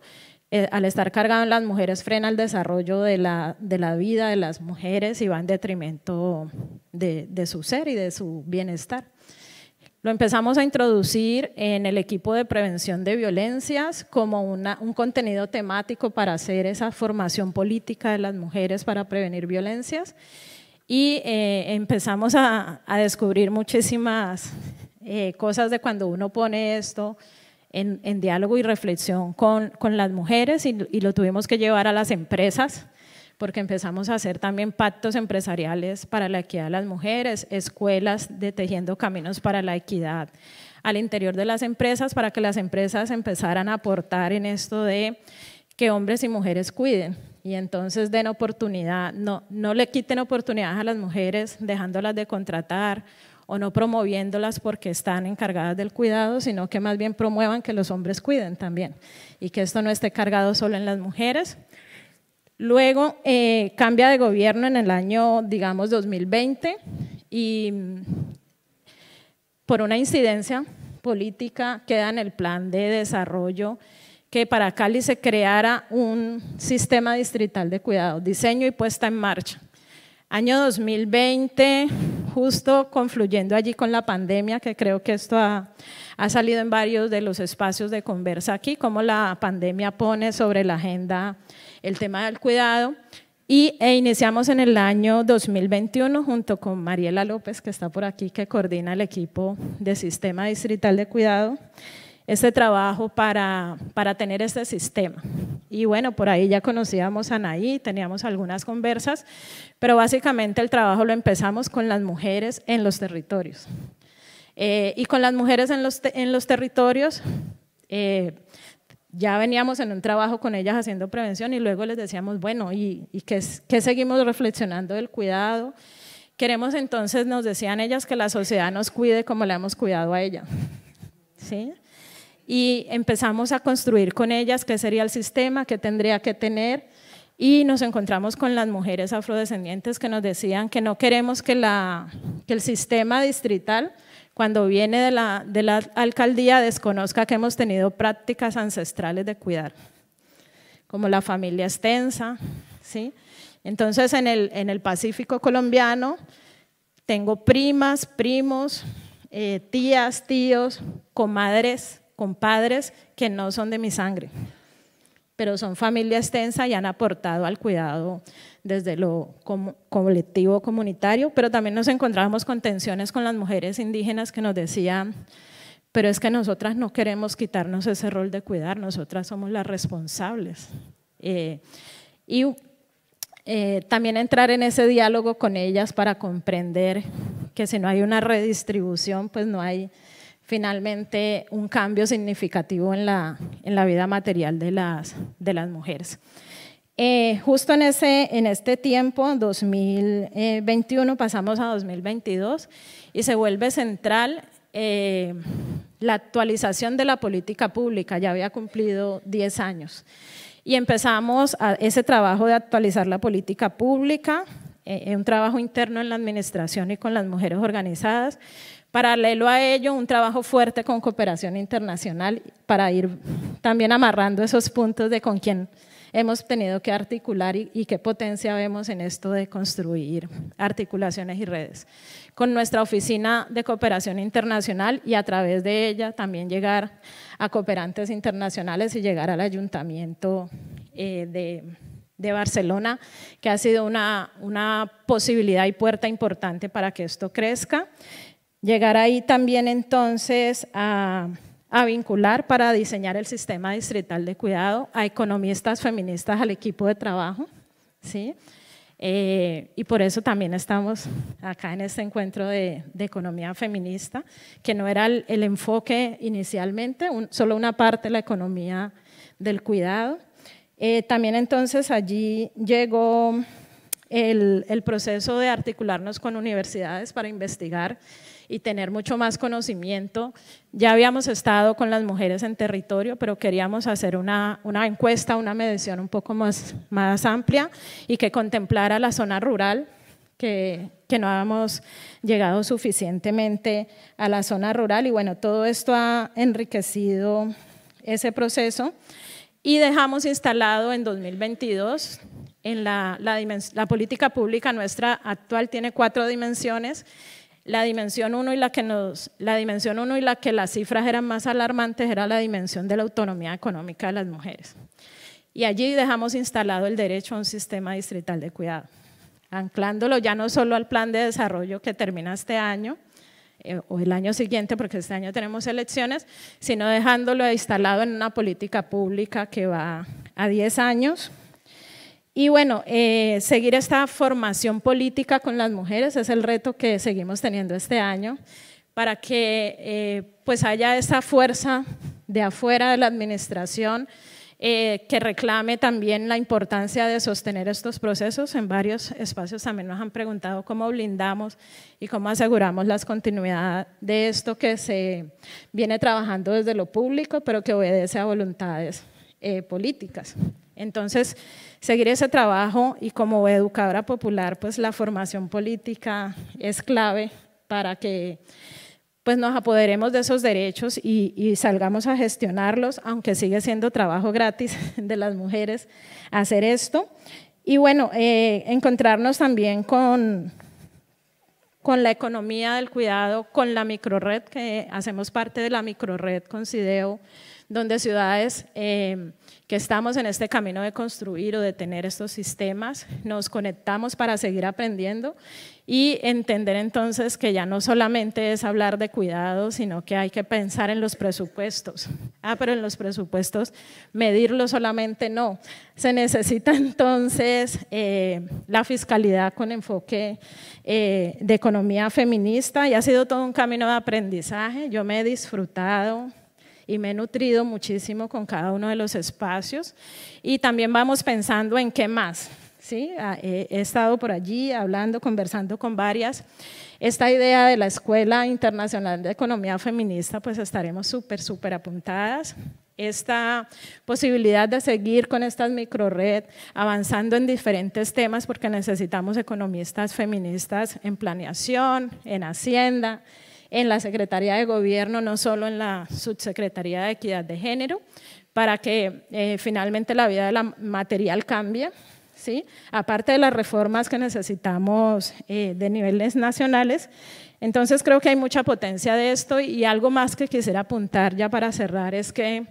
eh, al estar cargadas las mujeres frena el desarrollo de la, de la vida de las mujeres y va en detrimento de, su ser y de su bienestar. Lo empezamos a introducir en el equipo de prevención de violencias como un contenido temático para hacer esa formación política de las mujeres para prevenir violencias y eh, empezamos a, a descubrir muchísimas eh, cosas de cuando uno pone esto en, diálogo y reflexión con, las mujeres y, lo tuvimos que llevar a las empresas porque empezamos a hacer también pactos empresariales para la equidad de las mujeres, escuelas de tejiendo caminos para la equidad al interior de las empresas para que las empresas empezaran a aportar en esto de que hombres y mujeres cuiden y entonces den oportunidad, no, no le quiten oportunidades a las mujeres dejándolas de contratar o no promoviéndolas porque están encargadas del cuidado, sino que más bien promuevan que los hombres cuiden también y que esto no esté cargado solo en las mujeres. Luego eh, cambia de gobierno en el año, digamos, 2020 y mm, por una incidencia política queda en el plan de desarrollo que para Cali se creara un sistema distrital de cuidado, diseño y puesta en marcha. Año 2020 justo confluyendo allí con la pandemia, que creo que esto ha, salido en varios de los espacios de conversa aquí, cómo la pandemia pone sobre la agenda el tema del cuidado. Y e iniciamos en el año 2021 junto con Mariela López, que está por aquí, que coordina el equipo de Sistema Distrital de Cuidado este trabajo para, tener este sistema. Y bueno, por ahí ya conocíamos a Anaí, teníamos algunas conversas, pero básicamente el trabajo lo empezamos con las mujeres en los territorios. Eh, y con las mujeres en los, territorios, eh, ya veníamos en un trabajo con ellas haciendo prevención y luego les decíamos, bueno, ¿y, qué, seguimos reflexionando del cuidado? Queremos entonces, nos decían ellas, que la sociedad nos cuide como le hemos cuidado a ella. ¿Sí? y empezamos a construir con ellas qué sería el sistema, qué tendría que tener y nos encontramos con las mujeres afrodescendientes que nos decían que no queremos que, la, que el sistema distrital cuando viene de la, de la alcaldía desconozca que hemos tenido prácticas ancestrales de cuidar, como la familia extensa. ¿sí? Entonces en el, en el Pacífico colombiano tengo primas, primos, eh, tías, tíos, comadres con padres que no son de mi sangre, pero son familia extensa y han aportado al cuidado desde lo colectivo comunitario, pero también nos encontramos con tensiones con las mujeres indígenas que nos decían, pero es que nosotras no queremos quitarnos ese rol de cuidar, nosotras somos las responsables. Eh, y eh, también entrar en ese diálogo con ellas para comprender que si no hay una redistribución, pues no hay finalmente un cambio significativo en la, en la vida material de las, de las mujeres. Eh, justo en, ese, en este tiempo, 2021, pasamos a 2022 y se vuelve central eh, la actualización de la política pública. Ya había cumplido 10 años y empezamos a ese trabajo de actualizar la política pública, eh, un trabajo interno en la administración y con las mujeres organizadas Paralelo a ello, un trabajo fuerte con cooperación internacional para ir también amarrando esos puntos de con quién hemos tenido que articular y, qué potencia vemos en esto de construir articulaciones y redes. Con nuestra oficina de cooperación internacional y a través de ella también llegar a cooperantes internacionales y llegar al ayuntamiento eh, de, Barcelona, que ha sido una, una posibilidad y puerta importante para que esto crezca llegar ahí también entonces a, vincular para diseñar el sistema distrital de cuidado a economistas feministas al equipo de trabajo, ¿sí? Eh, y por eso también estamos acá en este encuentro de, economía feminista, que no era el, enfoque inicialmente, solo una parte de la economía del cuidado. Eh, también entonces allí llegó el, proceso de articularnos con universidades para investigar y tener mucho más conocimiento. Ya habíamos estado con las mujeres en territorio, pero queríamos hacer una, una encuesta, una medición un poco más, más amplia y que contemplara la zona rural, que, no habíamos llegado suficientemente a la zona rural y bueno, todo esto ha enriquecido ese proceso y dejamos instalado en 2022 en la, la, la política pública nuestra actual tiene cuatro dimensiones la dimensión 1 y la que la dimensión uno y la que las cifras eran más alarmantes era la dimensión de la autonomía económica de las mujeres. Y allí dejamos instalado el derecho a un sistema distrital de cuidado, anclándolo ya no solo al plan de desarrollo que termina este año, eh, o el año siguiente, porque este año tenemos elecciones, sino dejándolo instalado en una política pública que va a 10 años y bueno, eh, seguir esta formación política con las mujeres es el reto que seguimos teniendo este año para que eh, pues haya esa fuerza de afuera de la administración eh, que reclame también la importancia de sostener estos procesos. En varios espacios también nos han preguntado cómo blindamos y cómo aseguramos la continuidad de esto que se viene trabajando desde lo público, pero que obedece a voluntades políticas. Entonces, seguir ese trabajo y como educadora popular, pues la formación política es clave para que pues nos apoderemos de esos derechos y, salgamos a gestionarlos, aunque sigue siendo trabajo gratis de las mujeres hacer esto. Y bueno, eh, encontrarnos también con, con la economía del cuidado, con la microred, que hacemos parte de la microred con CIDEO, donde ciudades em, que estamos en este camino de construir o de tener estos sistemas, nos conectamos para seguir aprendiendo y entender entonces que ya no solamente es hablar de cuidado, sino que hay que pensar en los presupuestos. Ah, pero en los presupuestos medirlo solamente no. Se necesita entonces eh, la fiscalidad con enfoque eh, de economía feminista y ha sido todo un camino de aprendizaje. Yo me he disfrutado y me he nutrido muchísimo con cada uno de los espacios. Y también vamos pensando en qué más. ¿sí? Ah, he estado por allí hablando, conversando con varias. Esta idea de la Escuela Internacional de Economía Feminista, pues estaremos súper, súper apuntadas esta posibilidad de seguir con estas microred, avanzando en diferentes temas, porque necesitamos economistas feministas en planeación, en hacienda, en la Secretaría de Gobierno, no solo en la Subsecretaría de Equidad de Género, para que eh, finalmente la vida de la material cambie. ¿sí? Aparte de las reformas que necesitamos eh, de niveles nacionales, entonces creo que hay mucha potencia de esto y algo más que quisiera apuntar ya para cerrar es que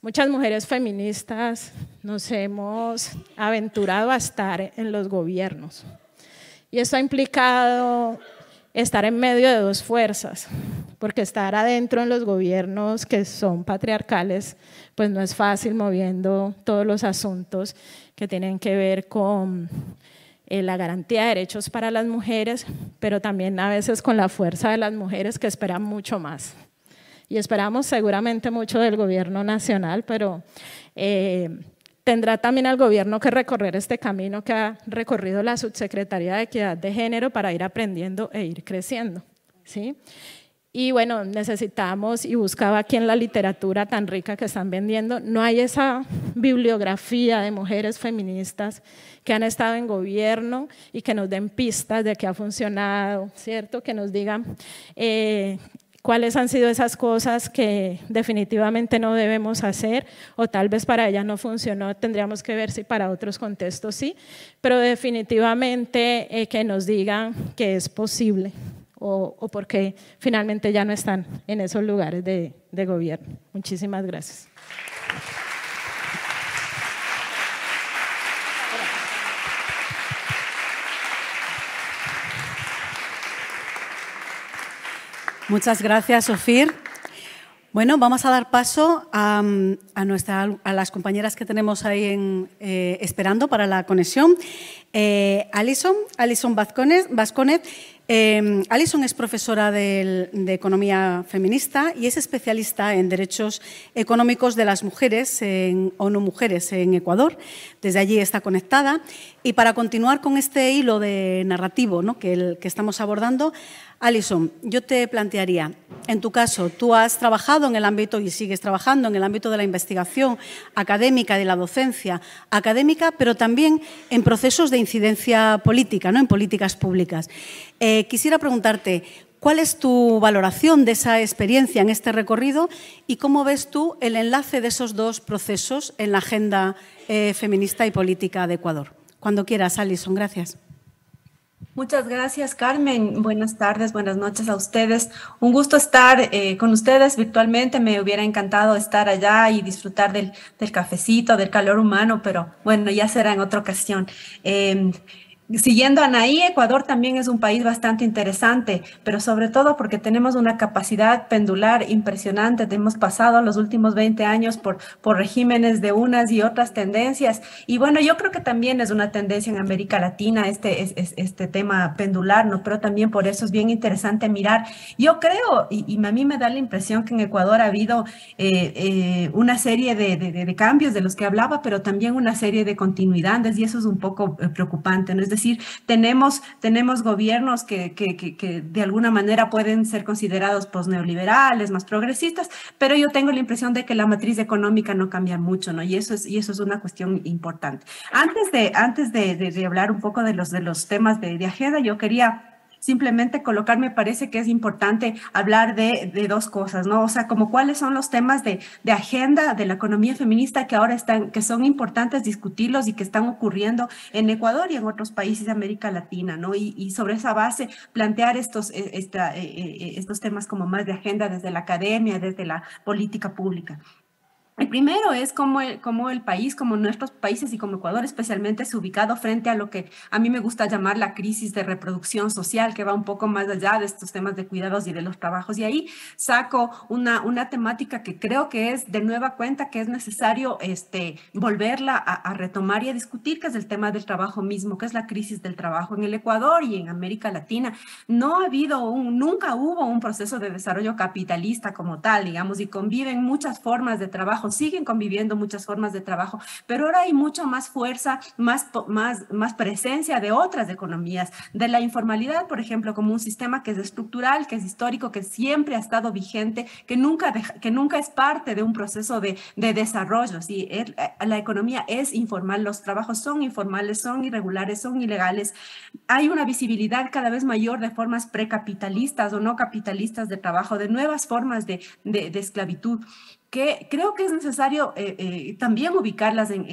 muchas mujeres feministas nos hemos aventurado a estar en los gobiernos. Y eso ha implicado estar en medio de dos fuerzas, porque estar adentro en los gobiernos que son patriarcales, pues no es fácil moviendo todos los asuntos que tienen que ver con eh, la garantía de derechos para las mujeres, pero también a veces con la fuerza de las mujeres que esperan mucho más. Y esperamos seguramente mucho del gobierno nacional, pero... Eh, tendrá también al gobierno que recorrer este camino que ha recorrido la Subsecretaría de Equidad de Género para ir aprendiendo e ir creciendo. ¿sí? Y bueno, necesitamos y buscaba aquí en la literatura tan rica que están vendiendo, no hay esa bibliografía de mujeres feministas que han estado en gobierno y que nos den pistas de que ha funcionado, ¿cierto? Que nos digan eh, cuáles han sido esas cosas que definitivamente no debemos hacer o tal vez para ella no funcionó, tendríamos que ver si para otros contextos sí, pero definitivamente eh, que nos digan que es posible o, porque finalmente ya no están en esos lugares de, de gobierno. Muchísimas gracias. Muchas gracias, Sofir. Bueno, vamos a dar paso a, nuestra, a las compañeras que tenemos ahí eh, esperando para la conexión. Eh, Alison, Alison Vasconet, Em, Alison es profesora de, Economía Feminista y es especialista en derechos económicos de las mujeres en ONU Mujeres en Ecuador. Desde allí está conectada. Y para continuar con este hilo de narrativo que, estamos abordando, Alison, yo te plantearía, en tu caso, tú has trabajado en el ámbito y sigues trabajando en el ámbito de la investigación académica, de la docencia académica, pero también en procesos de incidencia política, ¿no? en políticas públicas. Eh, quisiera preguntarte, ¿cuál es tu valoración de esa experiencia en este recorrido y cómo ves tú el enlace de esos dos procesos en la agenda eh, feminista y política de Ecuador? Cuando quieras, Alison, gracias. Muchas gracias, Carmen. Buenas tardes, buenas noches a ustedes. Un gusto estar eh, con ustedes virtualmente. Me hubiera encantado estar allá y disfrutar del, cafecito, del calor humano, pero bueno, ya será en otra ocasión siguiendo a Anaí, Ecuador también es un país bastante interesante, pero sobre todo porque tenemos una capacidad pendular impresionante. Hemos pasado los últimos 20 años por, por regímenes de unas y otras tendencias. Y bueno, yo creo que también es una tendencia en América Latina este, este tema pendular, ¿no? Pero también por eso es bien interesante mirar. Yo creo, y, a mí me da la impresión que en Ecuador ha habido eh, eh, una serie de, cambios de los que hablaba, pero también una serie de continuidades y eso es un poco eh, preocupante, ¿no? Es decir, tenemos, tenemos gobiernos que, que, que, de alguna manera pueden ser considerados posneoliberales, pues, más progresistas, pero yo tengo la impresión de que la matriz económica no cambia mucho, ¿no? Y eso es, y eso es una cuestión importante. Antes de, antes de, de, de hablar un poco de los, de los temas de, de agenda, yo quería simplemente colocar, me parece que es importante hablar de, dos cosas, ¿no? O sea, como cuáles son los temas de, agenda de la economía feminista que ahora están, que son importantes discutirlos y que están ocurriendo en Ecuador y en otros países de América Latina, ¿no? Y, sobre esa base plantear estos, e, e, e, estos temas como más de agenda desde la academia, desde la política pública. El primero es cómo el, el país, como nuestros países y como Ecuador especialmente, es ubicado frente a lo que a mí me gusta llamar la crisis de reproducción social, que va un poco más allá de estos temas de cuidados y de los trabajos. Y ahí saco una, una temática que creo que es de nueva cuenta, que es necesario este, volverla a, a retomar y a discutir, que es el tema del trabajo mismo, que es la crisis del trabajo en el Ecuador y en América Latina. No ha habido, un, nunca hubo un proceso de desarrollo capitalista como tal, digamos, y conviven muchas formas de trabajo siguen conviviendo muchas formas de trabajo, pero ahora hay mucha más fuerza, más, más, más presencia de otras economías, de la informalidad, por ejemplo, como un sistema que es estructural, que es histórico, que siempre ha estado vigente, que nunca, que nunca es parte de un proceso de, de desarrollo. Si er, eh, La economía es informal, los trabajos son informales, son irregulares, son ilegales. Hay una visibilidad cada vez mayor de formas precapitalistas o no capitalistas de trabajo, de nuevas formas de, de, de esclavitud que creo que es necesario eh, eh, también ubicarlas en,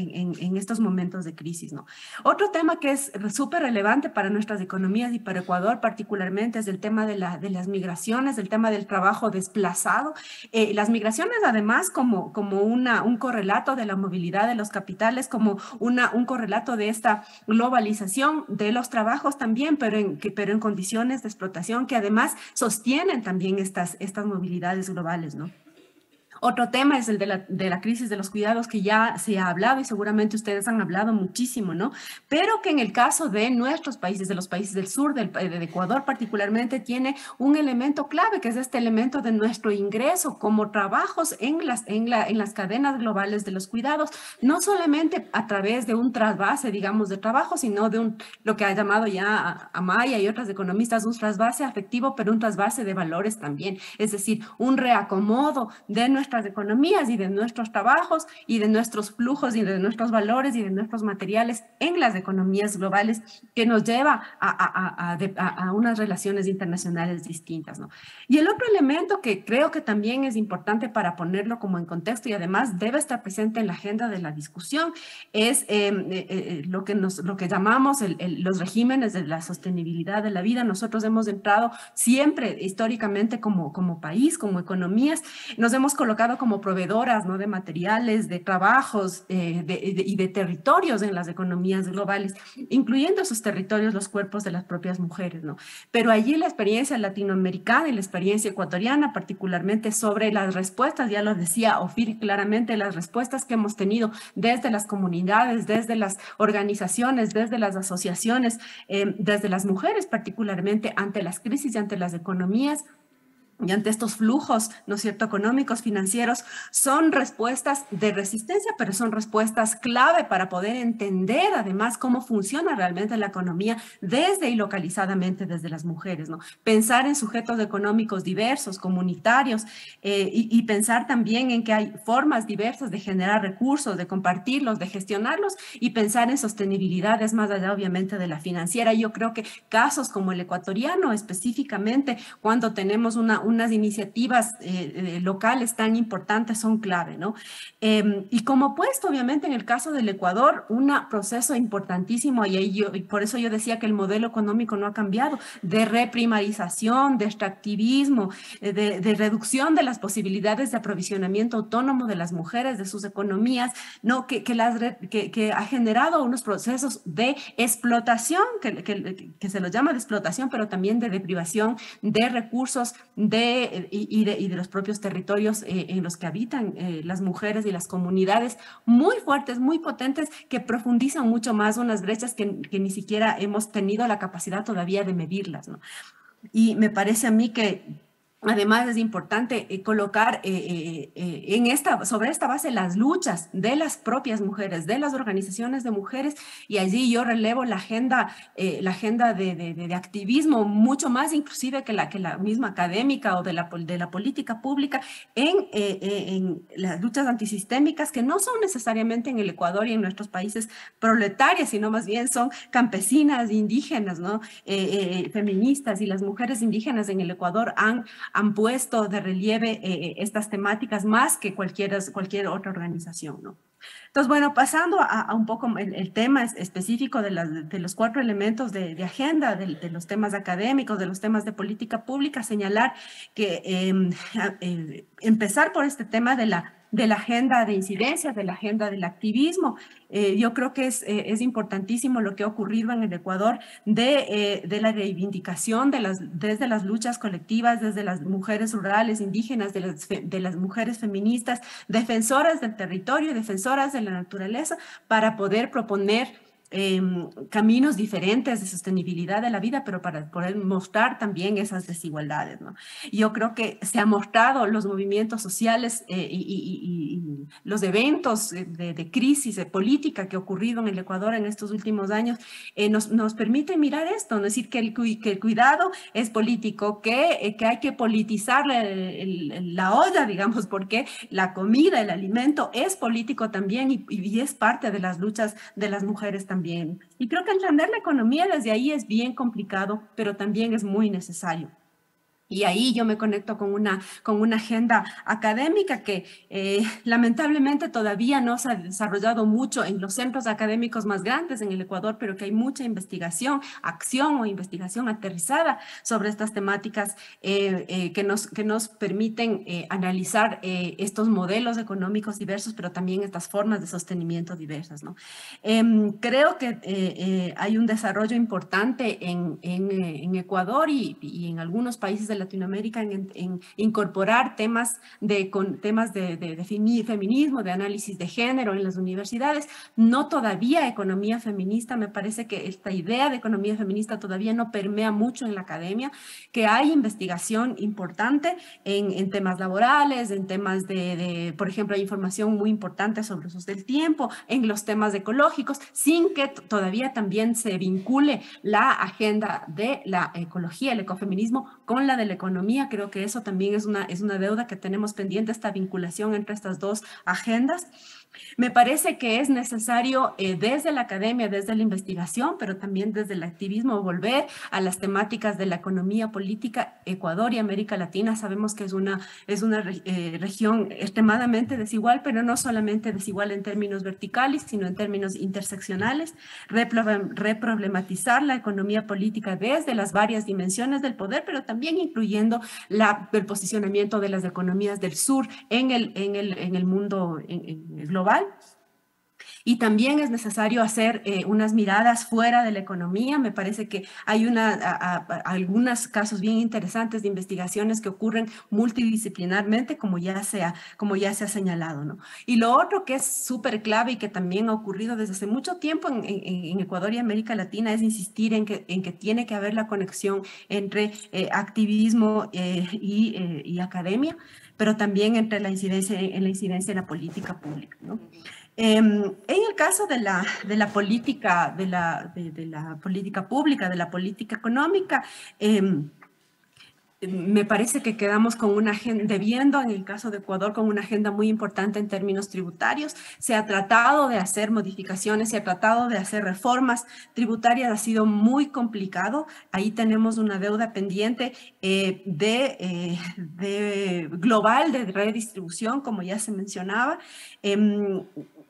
estos momentos de crisis. ¿no? Otro tema que es súper relevante para nuestras economías y para Ecuador particularmente es el tema de, la, de las migraciones, el tema del trabajo desplazado. Eh, las migraciones además como, como una, un correlato de la movilidad de los capitales, como una, un correlato de esta globalización de los trabajos también, pero en, pero en condiciones de explotación que además sostienen también estas, estas movilidades globales. ¿no? Otro tema es el de la, de la, crisis de los cuidados que ya se ha hablado y seguramente ustedes han hablado muchísimo, ¿no? Pero que en el caso de nuestros países, de los países del sur, del, eh, de Ecuador particularmente, tiene un elemento clave, que es este elemento de nuestro ingreso como trabajos en las, en la, en las cadenas globales de los cuidados, no solamente a través de un trasvase, digamos, de trabajo, sino de un, lo que ha llamado ya Amaya y otras economistas, un trasvase afectivo, pero un trasvase de valores también, es decir, un reacomodo de nuestro nuestras economías y de nuestros trabajos y de nuestros flujos y de nuestros valores y de nuestros materiales en las economías globales que nos lleva a, a, a, unas relaciones internacionales distintas. ¿no? Y el otro elemento que creo que también es importante para ponerlo como en contexto y además debe estar presente en la agenda de la discusión es eh, eh, eh, lo, que nos, lo que llamamos los regímenes de la sostenibilidad de la vida. Nosotros hemos entrado siempre históricamente como, como país, como economías, nos hemos colocado como proveedoras ¿no? de materiales, de trabajos eh, y de territorios en las economías globales, incluyendo esos territorios los cuerpos de las propias mujeres. ¿no? Pero allí la experiencia latinoamericana y la experiencia ecuatoriana, particularmente sobre las respuestas, ya lo decía Ofir claramente, las respuestas que hemos tenido desde las comunidades, desde las organizaciones, desde las asociaciones, eh, desde las mujeres particularmente ante las crisis y ante las economías y ante estos flujos, ¿no es cierto?, económicos, financieros, son respuestas de resistencia, pero son respuestas clave para poder entender además cómo funciona realmente la economía desde y localizadamente desde las mujeres, ¿no? Pensar en sujetos económicos diversos, comunitarios, eh, y, y, pensar también en que hay formas diversas de generar recursos, de compartirlos, de gestionarlos, y pensar en sostenibilidades más allá, obviamente, de la financiera. Yo creo que casos como el ecuatoriano, específicamente, cuando tenemos una unas iniciativas eh, eh, locales tan importantes son clave, ¿no? Em, y como puesto, obviamente, en el caso del Ecuador, un proceso importantísimo, y, ahí yo, y por eso yo decía que el modelo económico no ha cambiado, de reprimarización, de extractivismo, eh, de, reducción de las posibilidades de aprovisionamiento autónomo de las mujeres, de sus economías, ¿no? Que, que las, que, ha generado unos procesos de explotación, que, que se los llama de explotación, pero también de deprivación de recursos, de y, de, los propios territorios eh, en los que habitan eh, las mujeres y las comunidades muy fuertes, muy potentes, que profundizan mucho más unas brechas que, ni siquiera hemos tenido la capacidad todavía de medirlas. Y me parece a mí que Además, es importante eh, colocar eh, eh, en esta, sobre esta base las luchas de las propias mujeres, de las organizaciones de mujeres, y allí yo relevo la agenda, la agenda de, de, de, activismo mucho más inclusive que la, que la misma académica o de la, de la política pública en, las luchas antisistémicas que no son necesariamente en el Ecuador y en nuestros países proletarias, sino más bien son campesinas, indígenas, ¿no? feministas y las mujeres indígenas en el Ecuador han han puesto de relieve eh, eh, estas temáticas más que cualquier, cualquier otra organización, ¿no? Entonces, bueno, pasando a, un poco el, tema específico de, los cuatro elementos de, agenda, de, los temas académicos, de los temas de política pública, señalar que em, eh, empezar por este tema de la de la agenda de incidencias, de la agenda del activismo. Eh, yo creo que es, eh, es, importantísimo lo que ha ocurrido en el Ecuador eh, de, la reivindicación de las, desde las luchas colectivas, desde las mujeres rurales, indígenas, de las, de las mujeres feministas, defensoras del territorio, y defensoras de la naturaleza, para poder proponer Em, caminos diferentes de sostenibilidad de la vida, pero para poder mostrar también esas desigualdades. ¿no? Yo creo que se han mostrado los movimientos sociales eh, y, los eventos de, crisis de política que ha ocurrido en el Ecuador en estos últimos años, eh, nos, nos, permite mirar esto, decir, que el, que cuidado es político, que, eh, que hay que politizar la, olla, digamos, porque la comida, el alimento es político también y es parte de las luchas de las mujeres también y creo que entender la economía desde ahí es bien complicado, pero también es muy necesario. Y ahí yo me conecto con una, con una agenda académica que eh, lamentablemente todavía no se ha desarrollado mucho en los centros académicos más grandes en el Ecuador, pero que hay mucha investigación, acción o investigación aterrizada sobre estas temáticas eh, eh, que, nos, que nos permiten analizar estos modelos económicos diversos, pero también estas formas de sostenimiento diversas. ¿no? Em, creo que hay un desarrollo importante en, en, Ecuador y, y en algunos países del Latinoamérica en, incorporar temas de, con, temas de, de, feminismo, de análisis de género en las universidades. No todavía economía feminista, me parece que esta idea de economía feminista todavía no permea mucho en la academia, que hay investigación importante en, en temas laborales, en temas de, de, por ejemplo, hay información muy importante sobre usos del tiempo, en los temas ecológicos, sin que todavía también se vincule la agenda de la ecología, el ecofeminismo con la de la economía, creo que eso también es una, es una deuda que tenemos pendiente, esta vinculación entre estas dos agendas. Me parece que es necesario eh, desde la academia, desde la investigación, pero también desde el activismo, volver a las temáticas de la economía política. Ecuador y América Latina sabemos que es una, es una eh, región extremadamente desigual, pero no solamente desigual en términos verticales, sino en términos interseccionales. Reproblematizar la economía política desde las varias dimensiones del poder, pero también incluyendo el posicionamiento de las economías del sur en el, en el, en el mundo global y también es necesario hacer eh, unas miradas fuera de la economía. Me parece que hay algunos casos bien interesantes de investigaciones que ocurren multidisciplinarmente, como ya, sea, como ya se ha señalado. ¿no? Y lo otro que es súper clave y que también ha ocurrido desde hace mucho tiempo en, Ecuador y América Latina es insistir en que, en que tiene que haber la conexión entre eh, activismo eh, y academia pero también entre la incidencia, en la incidencia de la política pública. ¿no? Em, en el caso de la, de la política, de la, de, la política pública, de la política económica, em, me parece que quedamos con una agenda, debiendo en el caso de Ecuador, con una agenda muy importante en términos tributarios. Se ha tratado de hacer modificaciones, se ha tratado de hacer reformas tributarias, ha sido muy complicado. Ahí tenemos una deuda pendiente eh, eh, de, global de redistribución, como ya se mencionaba. Em,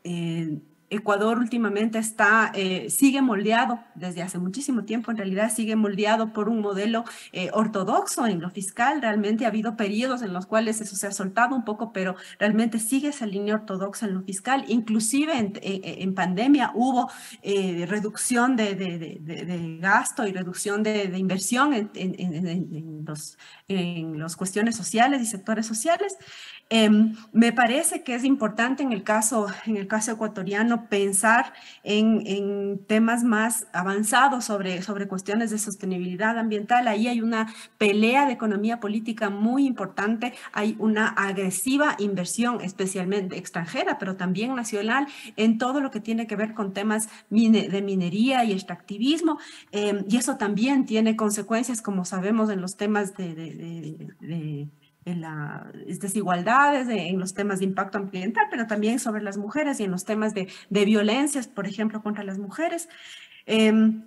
eh, Ecuador últimamente está, eh, sigue moldeado, desde hace muchísimo tiempo en realidad, sigue moldeado por un modelo eh, ortodoxo en lo fiscal. Realmente ha habido periodos en los cuales eso se ha soltado un poco, pero realmente sigue esa línea ortodoxa en lo fiscal. Inclusive en, eh, pandemia hubo reducción de, de, gasto y reducción de, inversión en, en, los, en las cuestiones sociales y sectores sociales. Em, me parece que es importante en el caso, en el caso ecuatoriano pensar en, temas más avanzados sobre, sobre cuestiones de sostenibilidad ambiental. Ahí hay una pelea de economía política muy importante, hay una agresiva inversión, especialmente extranjera, pero también nacional, en todo lo que tiene que ver con temas de minería y extractivismo. Em, y eso también tiene consecuencias, como sabemos, en los temas de en las desigualdades, en los temas de impacto ambiental, pero también sobre las mujeres y en los temas de, violencias, por ejemplo, contra las mujeres. Em,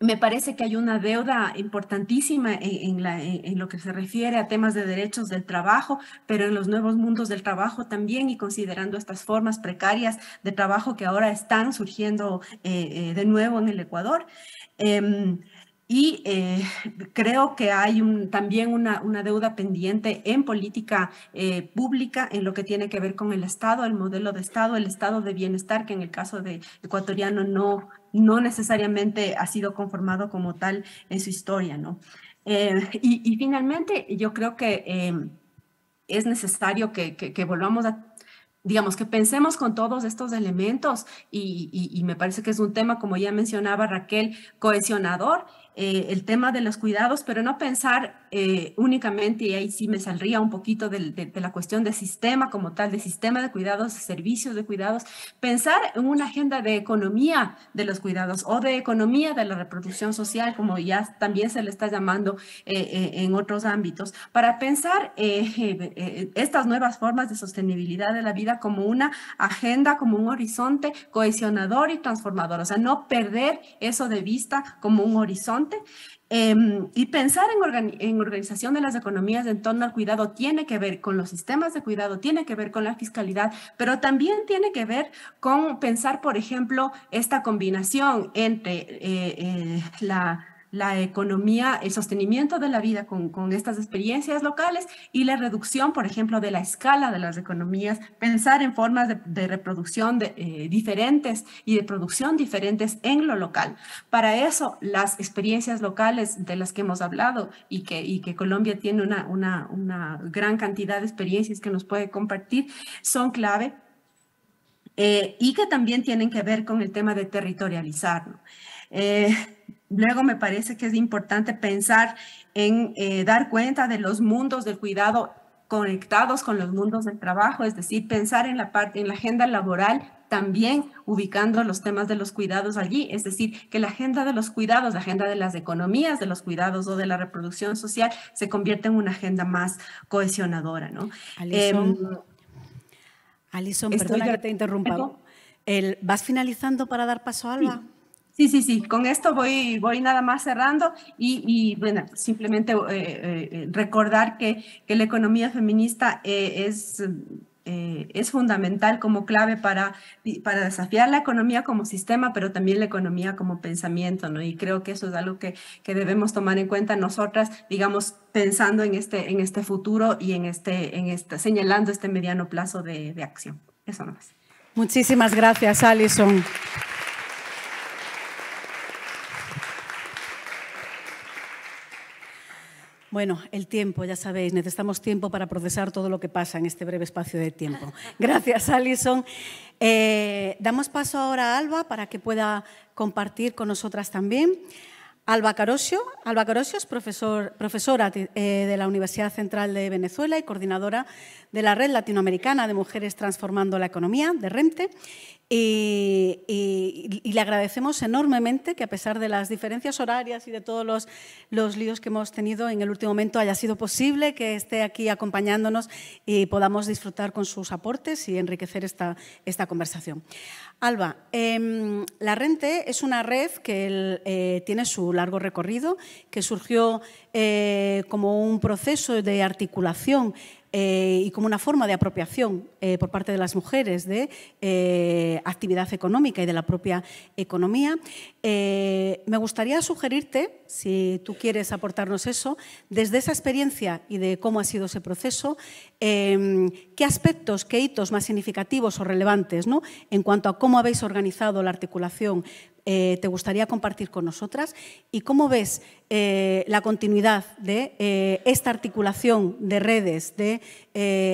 me parece que hay una deuda importantísima en, lo que se refiere a temas de derechos del trabajo, pero en los nuevos mundos del trabajo también y considerando estas formas precarias de trabajo que ahora están surgiendo eh, eh, de nuevo en el Ecuador. Em, y eh, creo que hay un, también una, una, deuda pendiente en política eh, pública en lo que tiene que ver con el Estado, el modelo de Estado, el Estado de bienestar, que en el caso de ecuatoriano no, no necesariamente ha sido conformado como tal en su historia. ¿no? Eh, y, finalmente, yo creo que es necesario que, volvamos a digamos, que pensemos con todos estos elementos y, y, me parece que es un tema, como ya mencionaba Raquel, cohesionador eh, el tema de los cuidados, pero no pensar eh, únicamente, y ahí sí me saldría un poquito de, la cuestión de sistema como tal, de sistema de cuidados, servicios de cuidados, pensar en una agenda de economía de los cuidados o de economía de la reproducción social, como ya también se le está llamando eh, en otros ámbitos, para pensar estas nuevas formas de sostenibilidad de la vida como una agenda, como un horizonte cohesionador y transformador, o sea, no perder eso de vista como un horizonte Em, y pensar en, organización de las economías en torno al cuidado tiene que ver con los sistemas de cuidado, tiene que ver con la fiscalidad, pero también tiene que ver con pensar, por ejemplo, esta combinación entre eh, eh, la la economía, el sostenimiento de la vida con, estas experiencias locales y la reducción, por ejemplo, de la escala de las economías, pensar en formas de, reproducción eh, diferentes y de producción diferentes en lo local. Para eso, las experiencias locales de las que hemos hablado y que, que Colombia tiene una, gran cantidad de experiencias que nos puede compartir, son clave eh, y que también tienen que ver con el tema de territorializarlo. Eh, Luego me parece que es importante pensar en eh, dar cuenta de los mundos del cuidado conectados con los mundos del trabajo, es decir, pensar en la parte en la agenda laboral también ubicando los temas de los cuidados allí, es decir, que la agenda de los cuidados, la agenda de las economías de los cuidados o de la reproducción social se convierte en una agenda más cohesionadora, ¿no? Alison, em, que te interrumpa. El, ¿Vas finalizando para dar paso a Alba? Sí, sí, sí. Con esto voy, voy nada más cerrando y, bueno, simplemente eh, eh, eh, recordar que, que, la economía feminista es, es fundamental como clave para, para desafiar la economía como sistema, pero también la economía como pensamiento, ¿no? Y creo que eso es algo que, que debemos tomar en cuenta nosotras, digamos, pensando en este, en este futuro y en este, en este, señalando este mediano plazo de, de acción. Eso nomás. Muchísimas gracias, Alison. Bueno, el tiempo, ya sabéis, necesitamos tiempo para procesar todo lo que pasa en este breve espacio de tiempo. Gracias, Alison. Eh, damos paso ahora a Alba para que pueda compartir con nosotras también. Alba Carosio. Alba es profesora eh, de la Universidad Central de Venezuela y coordinadora de la Red Latinoamericana de Mujeres Transformando la Economía, de RENTE, y, le agradecemos enormemente que a pesar de las diferencias horarias y de todos los, líos que hemos tenido en el último momento haya sido posible que esté aquí acompañándonos y podamos disfrutar con sus aportes y enriquecer esta, esta conversación. Alba, em, la Rente es una red que eh, tiene su largo recorrido, que surgió eh, como un proceso de articulación eh, y como una forma de apropiación eh, por parte de las mujeres de eh, actividad económica y de la propia economía. me gustaría sugerirte, si tú quieres aportarnos eso, desde esa experiencia y de cómo ha sido ese proceso, em, qué aspectos, qué hitos más significativos o relevantes en cuanto a cómo habéis organizado la articulación eh, te gustaría compartir con nosotras y cómo ves eh, la continuidad de eh, esta articulación de redes de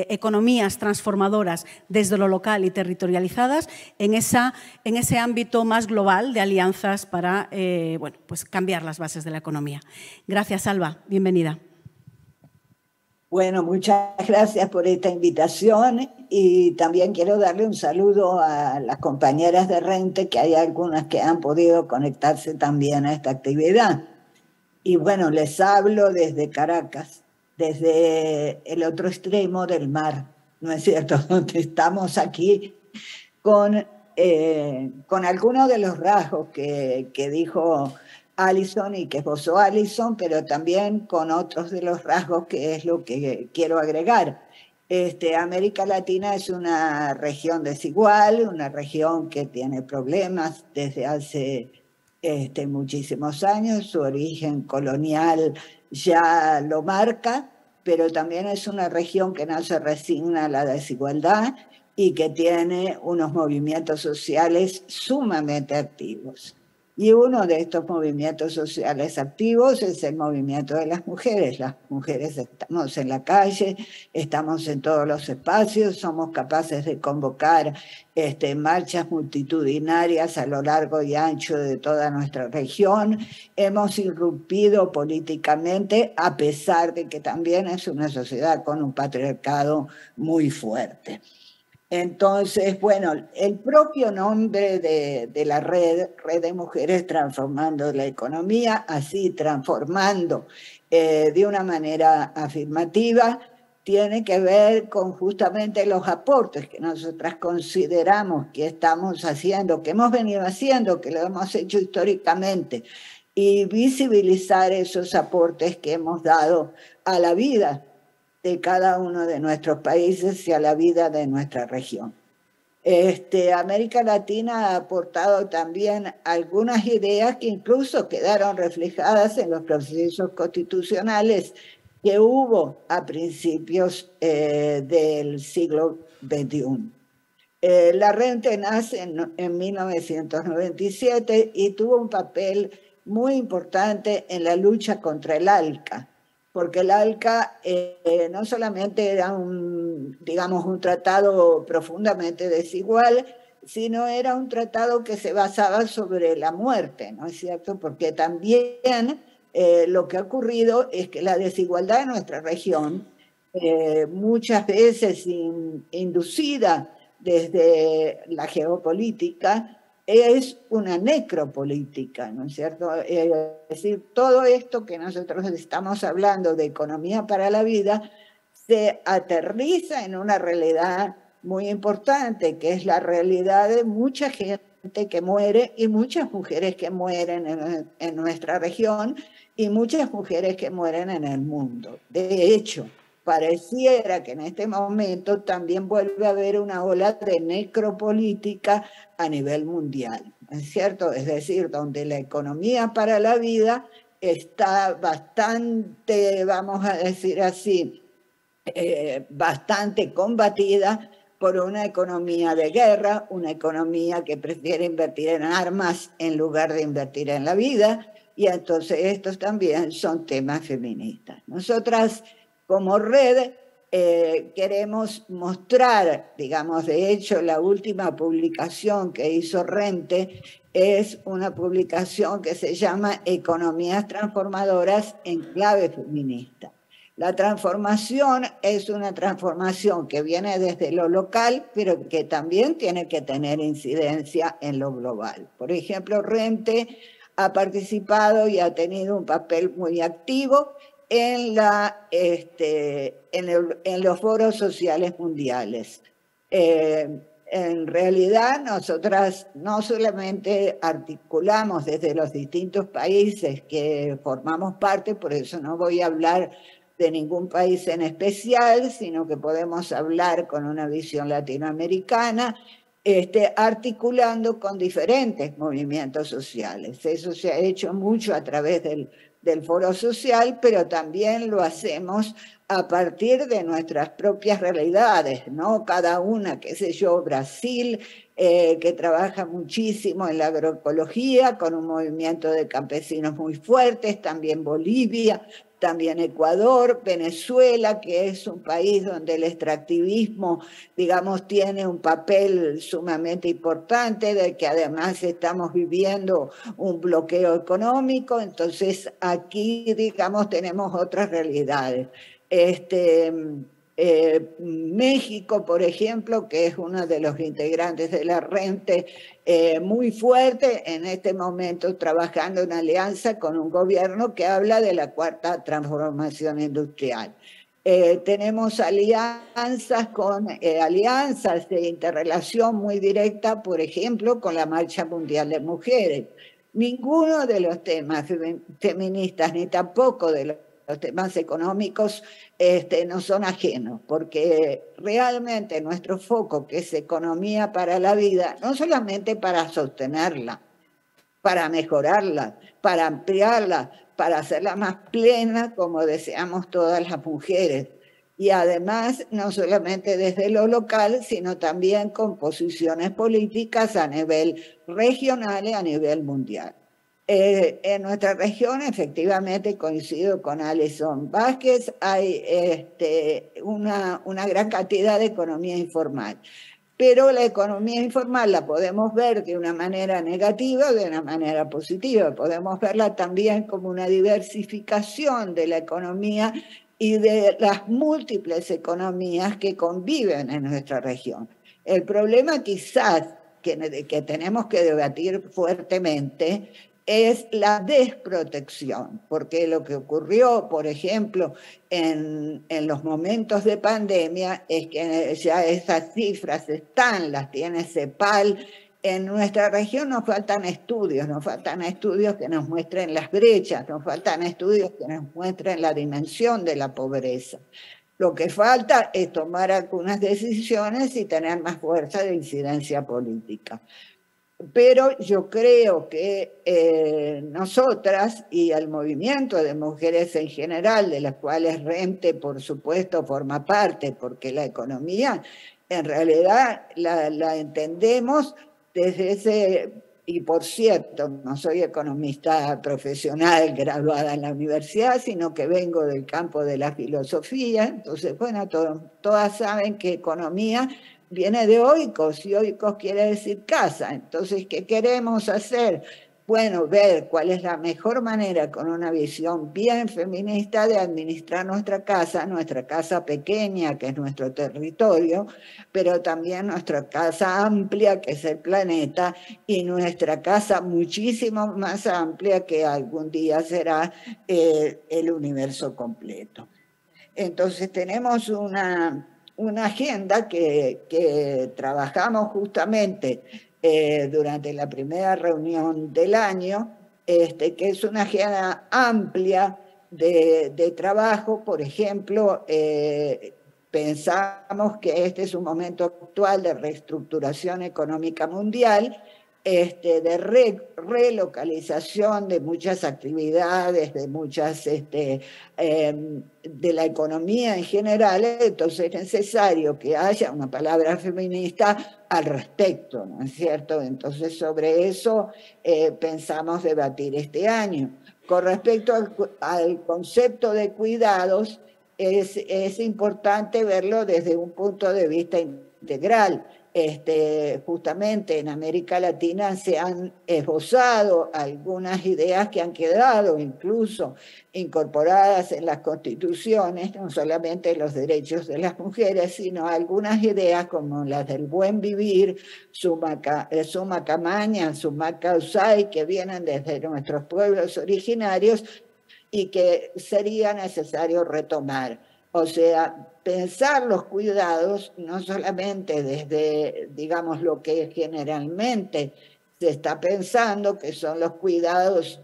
economías transformadoras desde lo local y territorializadas en, esa, en ese ámbito más global de alianzas para bueno, pues cambiar las bases de la economía. Gracias, Alba. Bienvenida. Bueno, muchas gracias por esta invitación y también quiero darle un saludo a las compañeras de Rente, que hay algunas que han podido conectarse también a esta actividad. Y bueno, les hablo desde Caracas, desde el otro extremo del mar, ¿no es cierto? Donde estamos aquí con, eh, con algunos de los rasgos que, que dijo Allison y que esbozó Allison, pero también con otros de los rasgos que es lo que quiero agregar. Este, América Latina es una región desigual, una región que tiene problemas desde hace este, muchísimos años, su origen colonial ya lo marca, pero también es una región que no se resigna a la desigualdad y que tiene unos movimientos sociales sumamente activos. Y uno de estos movimientos sociales activos es el movimiento de las mujeres. Las mujeres estamos en la calle, estamos en todos los espacios, somos capaces de convocar este, marchas multitudinarias a lo largo y ancho de toda nuestra región. Hemos irrumpido políticamente a pesar de que también es una sociedad con un patriarcado muy fuerte. Entonces, bueno, el propio nombre de, la red, Red de Mujeres Transformando la Economía, así transformando eh, de una manera afirmativa, tiene que ver con justamente los aportes que nosotras consideramos que estamos haciendo, que hemos venido haciendo, que lo hemos hecho históricamente, y visibilizar esos aportes que hemos dado a la vida de cada uno de nuestros países y a la vida de nuestra región. Este, América Latina ha aportado también algunas ideas que incluso quedaron reflejadas en los procesos constitucionales que hubo a principios eh, del siglo XXI. Eh, la Rente nace en, en 1997 y tuvo un papel muy importante en la lucha contra el ALCA, porque el ALCA eh, no solamente era un, digamos, un tratado profundamente desigual, sino era un tratado que se basaba sobre la muerte, ¿no es cierto? Porque también eh, lo que ha ocurrido es que la desigualdad en nuestra región, eh, muchas veces inducida desde la geopolítica, es una necropolítica, ¿no es cierto? Es decir, todo esto que nosotros estamos hablando de economía para la vida se aterriza en una realidad muy importante, que es la realidad de mucha gente que muere y muchas mujeres que mueren en, en nuestra región y muchas mujeres que mueren en el mundo. De hecho, pareciera que en este momento también vuelve a haber una ola de necropolítica a nivel mundial, es cierto? Es decir, donde la economía para la vida está bastante, vamos a decir así, eh, bastante combatida por una economía de guerra, una economía que prefiere invertir en armas en lugar de invertir en la vida, y entonces estos también son temas feministas. Nosotras como red eh, queremos mostrar, digamos, de hecho la última publicación que hizo Rente es una publicación que se llama Economías Transformadoras en clave feminista. La transformación es una transformación que viene desde lo local, pero que también tiene que tener incidencia en lo global. Por ejemplo, Rente ha participado y ha tenido un papel muy activo este, en, los foros sociales mundiales. Eh, en realidad, nosotras no solamente articulamos desde los distintos países que formamos parte, por eso no voy a hablar de ningún país en especial, sino que podemos hablar con una visión latinoamericana, este, articulando con diferentes movimientos sociales. Eso se ha hecho mucho a través del del foro social, pero también lo hacemos a partir de nuestras propias realidades, ¿no? Cada una, qué sé yo, Brasil, eh, que trabaja muchísimo en la agroecología, con un movimiento de campesinos muy fuertes, también Bolivia, también Ecuador, Venezuela, que es un país donde el extractivismo, digamos, tiene un papel sumamente importante, de que además estamos viviendo un bloqueo económico, entonces aquí, digamos, tenemos otras realidades. Este, eh, México, por ejemplo, que es uno de los integrantes de la Rente, eh, muy fuerte en este momento trabajando en alianza con un gobierno que habla de la cuarta transformación industrial. Eh, tenemos alianzas con alianzas de interrelación muy directa, por ejemplo, con la Marcha Mundial de Mujeres. Ninguno de los temas feministas, ni tampoco de los los temas económicos este, no son ajenos, porque realmente nuestro foco, que es economía para la vida, no solamente para sostenerla, para mejorarla, para ampliarla, para hacerla más plena, como deseamos todas las mujeres. Y además, no solamente desde lo local, sino también con posiciones políticas a nivel regional y a nivel mundial. Eh, en nuestra región, efectivamente, coincido con Alison Vázquez, hay este, una, gran cantidad de economía informal. Pero la economía informal la podemos ver de una manera negativa o de una manera positiva. Podemos verla también como una diversificación de la economía y de las múltiples economías que conviven en nuestra región. El problema quizás que tenemos que debatir fuertemente es la desprotección, porque lo que ocurrió, por ejemplo, en, en, los momentos de pandemia es que ya esas cifras están, las tiene CEPAL. En nuestra región nos faltan estudios, nos faltan estudios que nos muestren las brechas, nos faltan estudios que nos muestren la dimensión de la pobreza. Lo que falta es tomar algunas decisiones y tener más fuerza de incidencia política pero yo creo que eh, nosotras y al movimiento de mujeres en general, de las cuales Rente, por supuesto, forma parte, porque la economía en realidad la, entendemos desde ese, y por cierto, no soy economista profesional graduada en la universidad, sino que vengo del campo de la filosofía, entonces, bueno, todas saben que economía viene de oikos y oikos quiere decir casa. Entonces, ¿qué queremos hacer? Bueno, ver cuál es la mejor manera con una visión bien feminista de administrar nuestra casa, nuestra casa pequeña, que es nuestro territorio, pero también nuestra casa amplia, que es el planeta, y nuestra casa muchísimo más amplia, que algún día será eh, el universo completo. Entonces tenemos una una agenda que, trabajamos justamente eh, durante la primera reunión del año, este, que es una agenda amplia de, trabajo. Por ejemplo, eh, pensamos que este es un momento actual de reestructuración económica mundial este, de relocalización de muchas actividades, de muchas, este, em, de la economía en general, entonces es necesario que haya una palabra feminista al respecto, ¿no es cierto? Entonces sobre eso eh, pensamos debatir este año. Con respecto al, concepto de cuidados, es importante verlo desde un punto de vista integral este, justamente en América Latina se han esbozado algunas ideas que han quedado incluso incorporadas en las constituciones, no solamente los derechos de las mujeres, sino algunas ideas como las del buen vivir, eh, macamaña suma causai, que vienen desde nuestros pueblos originarios y que sería necesario retomar. O sea, pensar los cuidados no solamente desde, digamos, lo que generalmente se está pensando, que son los cuidados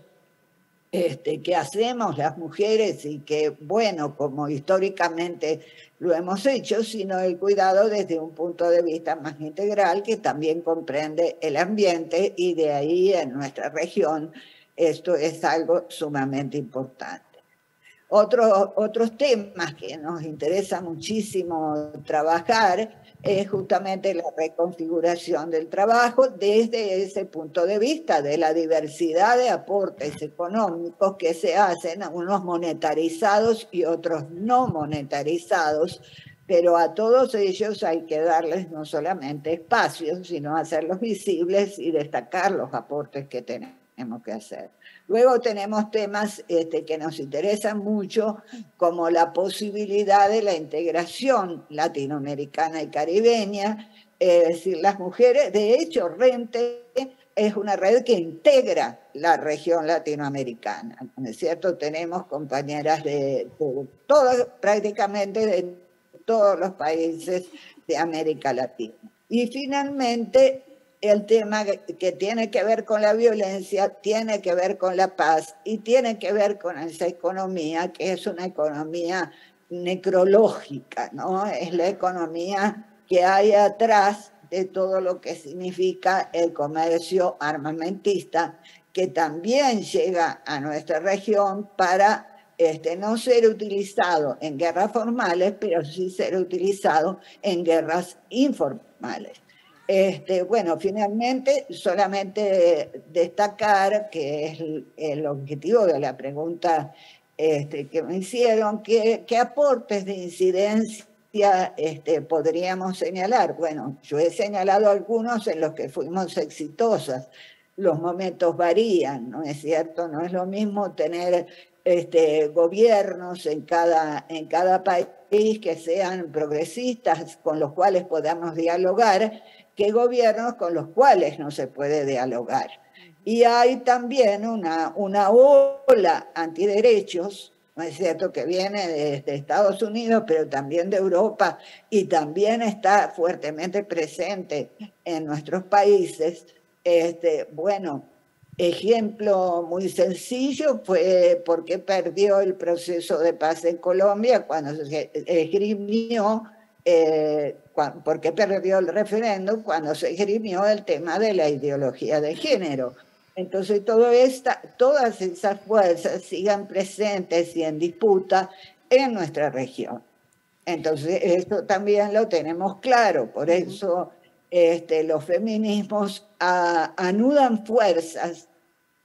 este, que hacemos las mujeres y que, bueno, como históricamente lo hemos hecho, sino el cuidado desde un punto de vista más integral que también comprende el ambiente y de ahí en nuestra región esto es algo sumamente importante otros temas que nos interesa muchísimo trabajar es justamente la reconfiguración del trabajo desde ese punto de vista de la diversidad de aportes económicos que se hacen, unos monetarizados y otros no monetarizados, pero a todos ellos hay que darles no solamente espacio, sino hacerlos visibles y destacar los aportes que tenemos que hacer. Luego tenemos temas este, que nos interesan mucho, como la posibilidad de la integración latinoamericana y caribeña, es decir, las mujeres, de hecho, Rente es una red que integra la región latinoamericana, es cierto? Tenemos compañeras de, prácticamente de todos los países de América Latina. Y finalmente el tema que tiene que ver con la violencia, tiene que ver con la paz y tiene que ver con esa economía que es una economía necrológica, ¿no? Es la economía que hay atrás de todo lo que significa el comercio armamentista, que también llega a nuestra región para este, no ser utilizado en guerras formales, pero sí ser utilizado en guerras informales. Este, bueno, finalmente, solamente destacar que es el, objetivo de la pregunta este, que me hicieron, ¿qué, aportes de incidencia este, podríamos señalar? Bueno, yo he señalado algunos en los que fuimos exitosas. Los momentos varían, ¿no es cierto? No es lo mismo tener gobiernos en cada, en cada país que sean progresistas, con los cuales podamos dialogar, que gobiernos con los cuales no se puede dialogar. Y hay también una, una ola antiderechos, ¿no es cierto?, que viene desde Estados Unidos, pero también de Europa y también está fuertemente presente en nuestros países. Este, bueno, ejemplo muy sencillo fue qué perdió el proceso de paz en Colombia cuando se esgrimió eh, porque perdió el referéndum cuando se esgrimió el tema de la ideología de género. Entonces, todo esta, todas esas fuerzas sigan presentes y en disputa en nuestra región. Entonces, esto también lo tenemos claro, por eso este, los feminismos ah, anudan fuerzas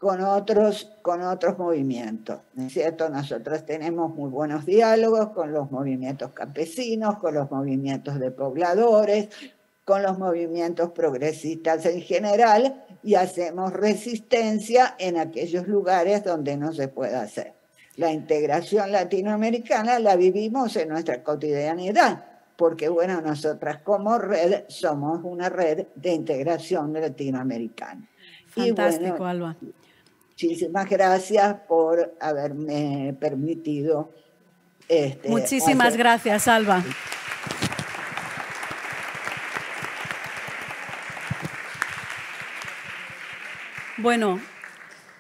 con otros, con otros movimientos. ¿no es cierto? Nosotros tenemos muy buenos diálogos con los movimientos campesinos, con los movimientos de pobladores, con los movimientos progresistas en general y hacemos resistencia en aquellos lugares donde no se puede hacer. La integración latinoamericana la vivimos en nuestra cotidianidad, porque bueno, nosotras como red somos una red de integración latinoamericana. Fantástico, Alba. Muchísimas gracias por haberme permitido. Este, Muchísimas gracias, Alba. Bueno,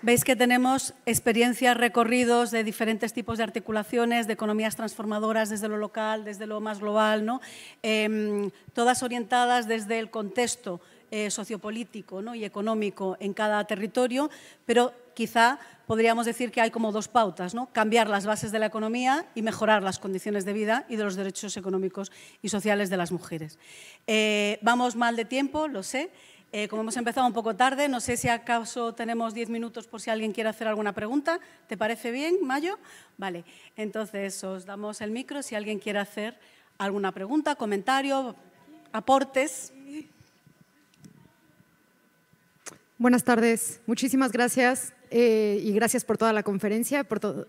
veis que tenemos experiencias, recorridos de diferentes tipos de articulaciones, de economías transformadoras desde lo local, desde lo más global, ¿no? Em, todas orientadas desde el contexto, eh, sociopolítico ¿no? y económico en cada territorio, pero quizá podríamos decir que hay como dos pautas, ¿no? cambiar las bases de la economía y mejorar las condiciones de vida y de los derechos económicos y sociales de las mujeres. Eh, vamos mal de tiempo, lo sé. Eh, como hemos empezado un poco tarde, no sé si acaso tenemos diez minutos por si alguien quiere hacer alguna pregunta. ¿Te parece bien, Mayo? Vale, entonces os damos el micro si alguien quiere hacer alguna pregunta, comentario, aportes. Buenas tardes, muchísimas gracias eh, y gracias por toda la conferencia. Por todo,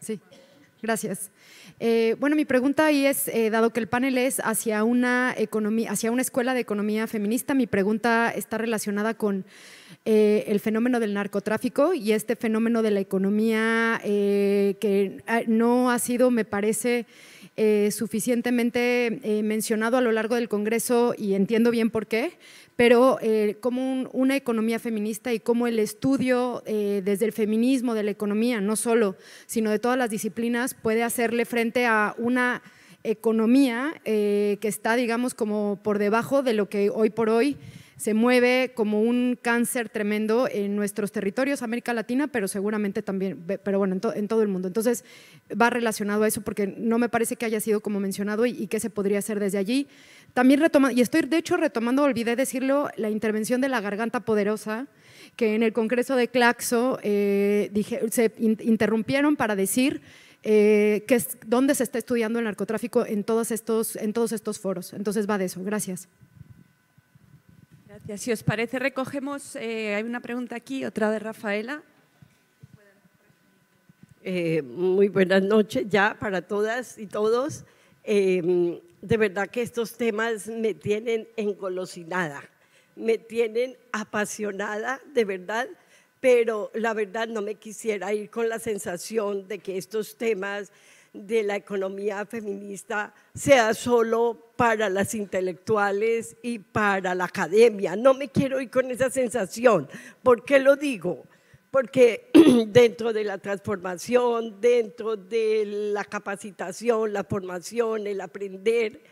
sí, gracias. Eh, bueno, mi pregunta ahí es, eh, dado que el panel es hacia una, economía, hacia una escuela de economía feminista, mi pregunta está relacionada con el fenómeno del narcotráfico y este fenómeno de la economía que no ha sido, me parece, eh, suficientemente eh, mencionado a lo largo del Congreso y entiendo bien por qué, pero eh, como una economía feminista y como el estudio desde el feminismo de la economía, no solo, sino de todas las disciplinas, puede hacerle frente a una economía que está, digamos, como por debajo de lo que hoy por hoy se mueve como un cáncer tremendo en nuestros territorios, América Latina, pero seguramente también, pero bueno, en, todo el mundo. Entonces, va relacionado a eso porque no me parece que haya sido como mencionado y, y qué se podría hacer desde allí. También retomando, y estoy de hecho retomando, olvidé decirlo, la intervención de la garganta poderosa, que en el Congreso de Claxo eh, se interrumpieron para decir... Eh, que dónde se está estudiando el narcotráfico en todos, estos, en todos estos foros. Entonces va de eso. Gracias. Si os parece, recogemos, eh, hay una pregunta aquí, otra de Rafaela. Eh, muy buenas noches ya para todas y todos. Eh, de verdad que estos temas me tienen engolosinada, me tienen apasionada, de verdad, pero la verdad no me quisiera ir con la sensación de que estos temas de la economía feminista sea solo para las intelectuales y para la academia. No me quiero ir con esa sensación. ¿Por qué lo digo? Porque dentro de la transformación, dentro de la capacitación, la formación, el aprender,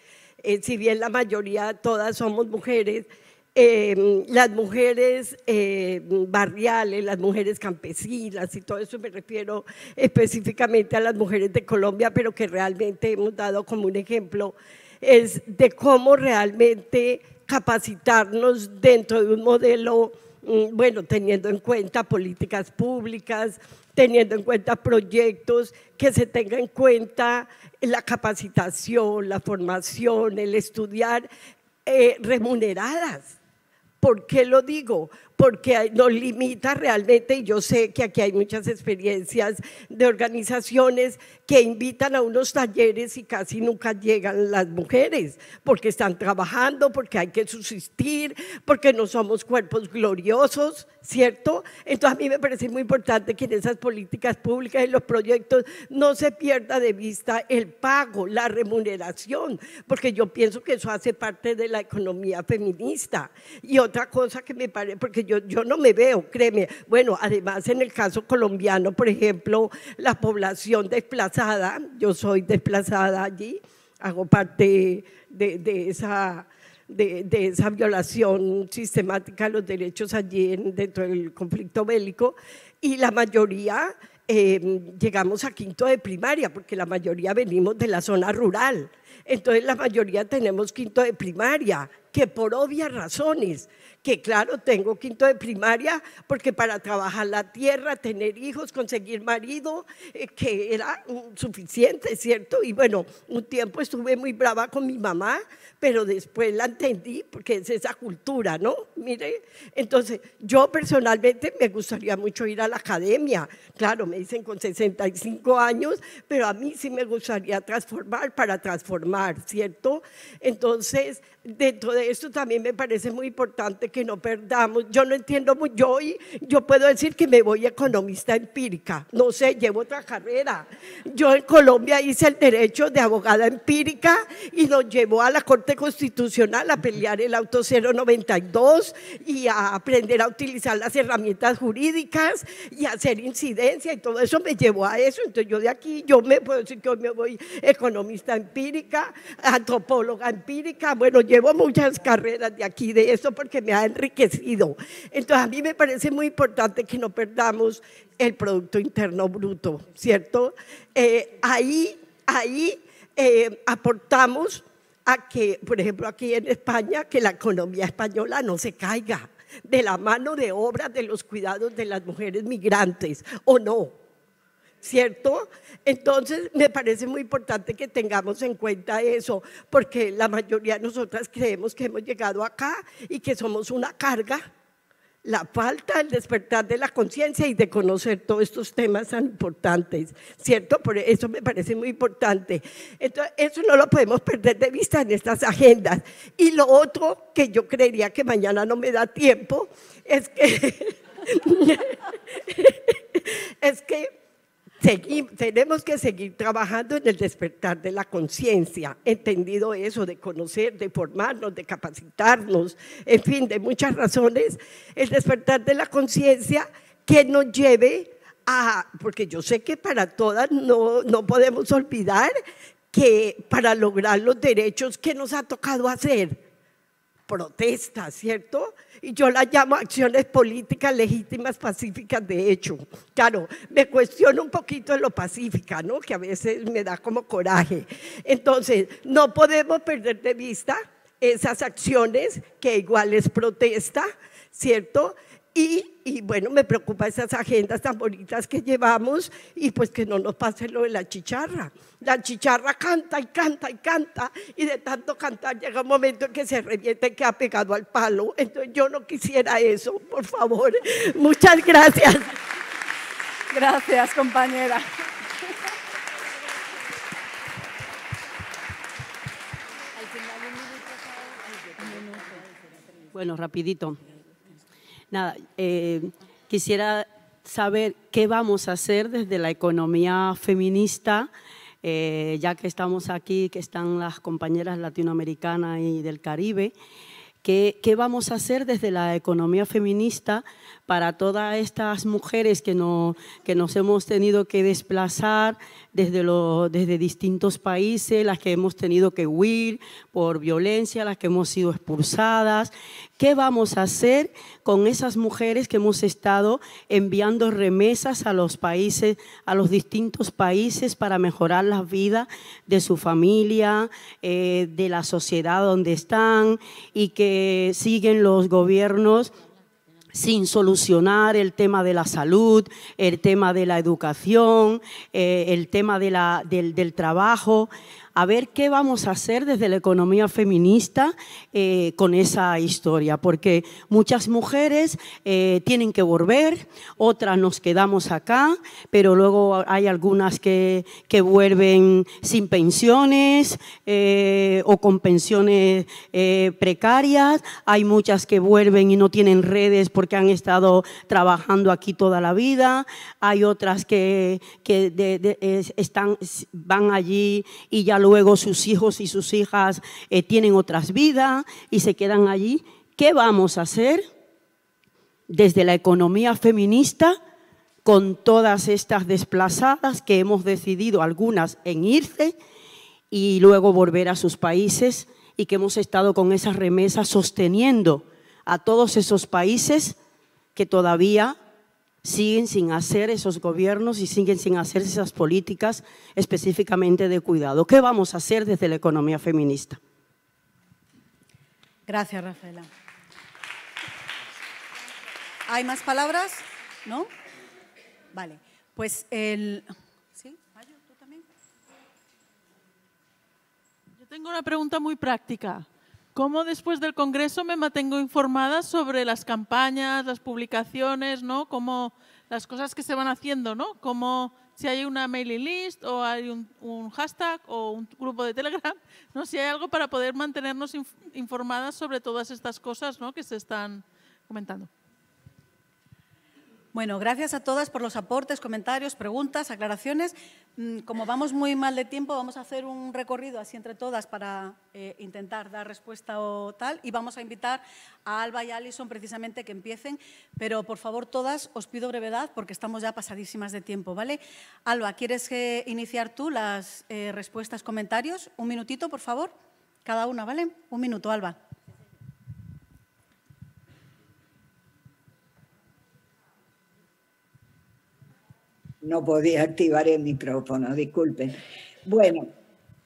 eh, si bien la mayoría, todas somos mujeres, las mujeres eh, barriales, las mujeres campesinas y todo eso me refiero específicamente a las mujeres de Colombia, pero que realmente hemos dado como un ejemplo, es de cómo realmente capacitarnos dentro de un modelo, mm, bueno, teniendo en cuenta políticas públicas, teniendo en cuenta proyectos, que se tenga en cuenta la capacitación, la formación, el estudiar eh, remuneradas ¿Por qué lo digo? porque nos limita realmente y yo sé que aquí hay muchas experiencias de organizaciones que invitan a unos talleres y casi nunca llegan las mujeres porque están trabajando, porque hay que subsistir, porque no somos cuerpos gloriosos, ¿cierto? Entonces a mí me parece muy importante que en esas políticas públicas, en los proyectos, no se pierda de vista el pago, la remuneración, porque yo pienso que eso hace parte de la economía feminista. Y otra cosa que me parece, porque yo yo, no me veo, créeme. Bueno, además en el caso colombiano, por ejemplo, la población desplazada, yo soy desplazada allí, hago parte de, esa... violación sistemática de los derechos allí dentro del conflicto bélico y la mayoría em, llegamos a quinto de primaria porque la mayoría venimos de la zona rural. Entonces la mayoría tenemos quinto de primaria, que por obvias razones que claro, tengo quinto de primaria, porque para trabajar la tierra, tener hijos, conseguir marido, eh, que era uh, suficiente, ¿cierto? Y bueno, un tiempo estuve muy brava con mi mamá, pero después la entendí, porque es esa cultura, ¿no? Mire, entonces yo personalmente me gustaría mucho ir a la academia, claro, me dicen con 65 años, pero a mí sí me gustaría transformar para transformar, ¿cierto? Entonces, dentro de esto también me parece muy importante que no perdamos. Yo no entiendo muy Yo, yo puedo decir que me voy economista empírica. No sé, llevo otra carrera. Yo en Colombia hice el derecho de abogada empírica y nos llevó a la Corte Constitucional a pelear el auto 092 y a aprender a utilizar las herramientas jurídicas y hacer incidencia y todo eso me llevó a eso. Entonces yo de aquí, yo me puedo decir que hoy me voy economista empírica, antropóloga empírica. Bueno, llevo muchas carreras de aquí de eso porque me enriquecido. Entonces, a mí me parece muy importante que no perdamos el Producto Interno Bruto, ¿cierto? Eh, ahí ahí eh, aportamos a que, por ejemplo, aquí en España, que la economía española no se caiga de la mano de obra de los cuidados de las mujeres migrantes, ¿o no? ¿cierto? Entonces, me parece muy importante que tengamos en cuenta eso, porque la mayoría de nosotras creemos que hemos llegado acá y que somos una carga. La falta, el despertar de la conciencia y de conocer todos estos temas tan importantes, ¿cierto? Por eso me parece muy importante. Entonces, eso no lo podemos perder de vista en estas agendas. Y lo otro que yo creería que mañana no me da tiempo es que. es que tenemos que seguir trabajando en el despertar de la conciencia, entendido eso, de conocer, de formarnos, de capacitarnos, en fin, de muchas razones, el despertar de la conciencia que nos lleve a, porque yo sé que para todas no, no podemos olvidar que para lograr los derechos que nos ha tocado hacer, protesta, ¿cierto? y yo las llamo acciones políticas legítimas, pacíficas de hecho. Claro, me cuestiono un poquito en lo pacífica, ¿no? Que a veces me da como coraje. Entonces, no podemos perder de vista esas acciones que igual es protesta, ¿cierto? Y, bueno, me preocupa esas agendas tan bonitas que llevamos y pues que no nos pase lo de la chicharra. La chicharra canta y canta y canta y de tanto cantar llega un momento en que se revienta y ha pegado al palo. Entonces yo no quisiera eso, por favor. Muchas gracias. Gracias, compañera. Bueno, rapidito. Nada, eh, quisiera saber qué vamos a hacer desde la economía feminista, eh, ya que estamos aquí, que están las compañeras latinoamericanas y del Caribe. ¿Qué, ¿Qué, vamos a hacer desde la economía feminista para todas estas mujeres que, no, que nos hemos tenido que desplazar desde, desde distintos países, las que hemos tenido que huir por violencia, las que hemos sido expulsadas. ¿Qué vamos a hacer con esas mujeres que hemos estado enviando remesas a los países, a los distintos países para mejorar la vida de su familia, eh, de la sociedad donde están y que siguen los gobiernos? sin solucionar el tema de la salud, el tema de la educación, eh, el tema del trabajo a ver qué vamos a hacer desde la economía feminista eh, con esa historia, porque muchas mujeres eh, tienen que volver, otras nos quedamos acá, pero luego hay algunas que, vuelven sin pensiones eh, o con pensiones precarias, hay muchas que vuelven y no tienen redes porque han estado trabajando aquí toda la vida, hay otras que, están, van allí y ya luego sus hijos y sus hijas eh, tienen otras vidas y se quedan allí. ¿Qué vamos a hacer desde la economía feminista con todas estas desplazadas que hemos decidido algunas en irse y luego volver a sus países y que hemos estado con esas remesas sosteniendo a todos esos países que todavía siguen sin hacer esos gobiernos y siguen sin hacer esas políticas específicamente de cuidado. ¿Qué vamos a hacer desde la economía feminista? Gracias, Rafaela. ¿Hay más palabras? ¿No? Vale. Pues el... ¿Sí? ¿Tú también? Yo tengo una pregunta muy práctica cómo después del Congreso me mantengo informada sobre las campañas, las publicaciones, ¿no? Cómo las cosas que se van haciendo, ¿no? Como si hay una mailing list o hay un, hashtag o un grupo de Telegram, ¿no? Si hay algo para poder mantenernos informadas sobre todas estas cosas, Que se están comentando. Bueno, gracias a todas por los aportes, comentarios, preguntas, aclaraciones. Mm, como vamos muy mal de tiempo, vamos a hacer un recorrido así entre todas para eh, intentar dar respuesta o tal. Y vamos a invitar a Alba y Alison precisamente que empiecen. Pero por favor, todas, os pido brevedad porque estamos ya pasadísimas de tiempo, ¿vale? Alba, ¿quieres que eh, iniciar tú las eh, respuestas, comentarios? Un minutito, por favor. Cada una, ¿vale? Un minuto, Alba. no podía activar el micrófono, disculpen. Bueno,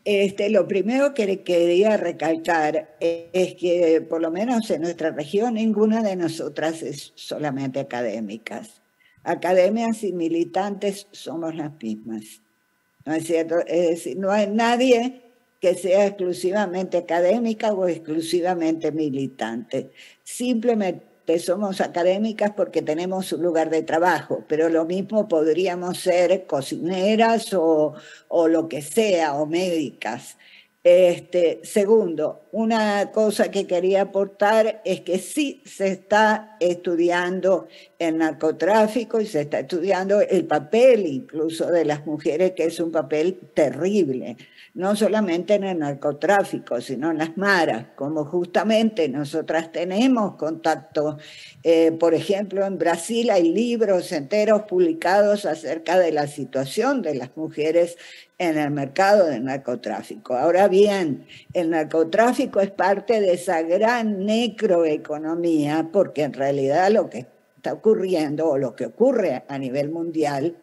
este, lo primero que quería recalcar es que por lo menos en nuestra región ninguna de nosotras es solamente académicas. Academias y militantes somos las mismas. ¿No es cierto? Es decir, no hay nadie que sea exclusivamente académica o exclusivamente militante. Simplemente somos académicas porque tenemos un lugar de trabajo, pero lo mismo podríamos ser cocineras o, o lo que sea, o médicas. Este, segundo, una cosa que quería aportar es que sí se está estudiando el narcotráfico y se está estudiando el papel incluso de las mujeres, que es un papel terrible no solamente en el narcotráfico, sino en las maras, como justamente nosotras tenemos contacto. Eh, por ejemplo, en Brasil hay libros enteros publicados acerca de la situación de las mujeres en el mercado del narcotráfico. Ahora bien, el narcotráfico es parte de esa gran necroeconomía, porque en realidad lo que está ocurriendo o lo que ocurre a nivel mundial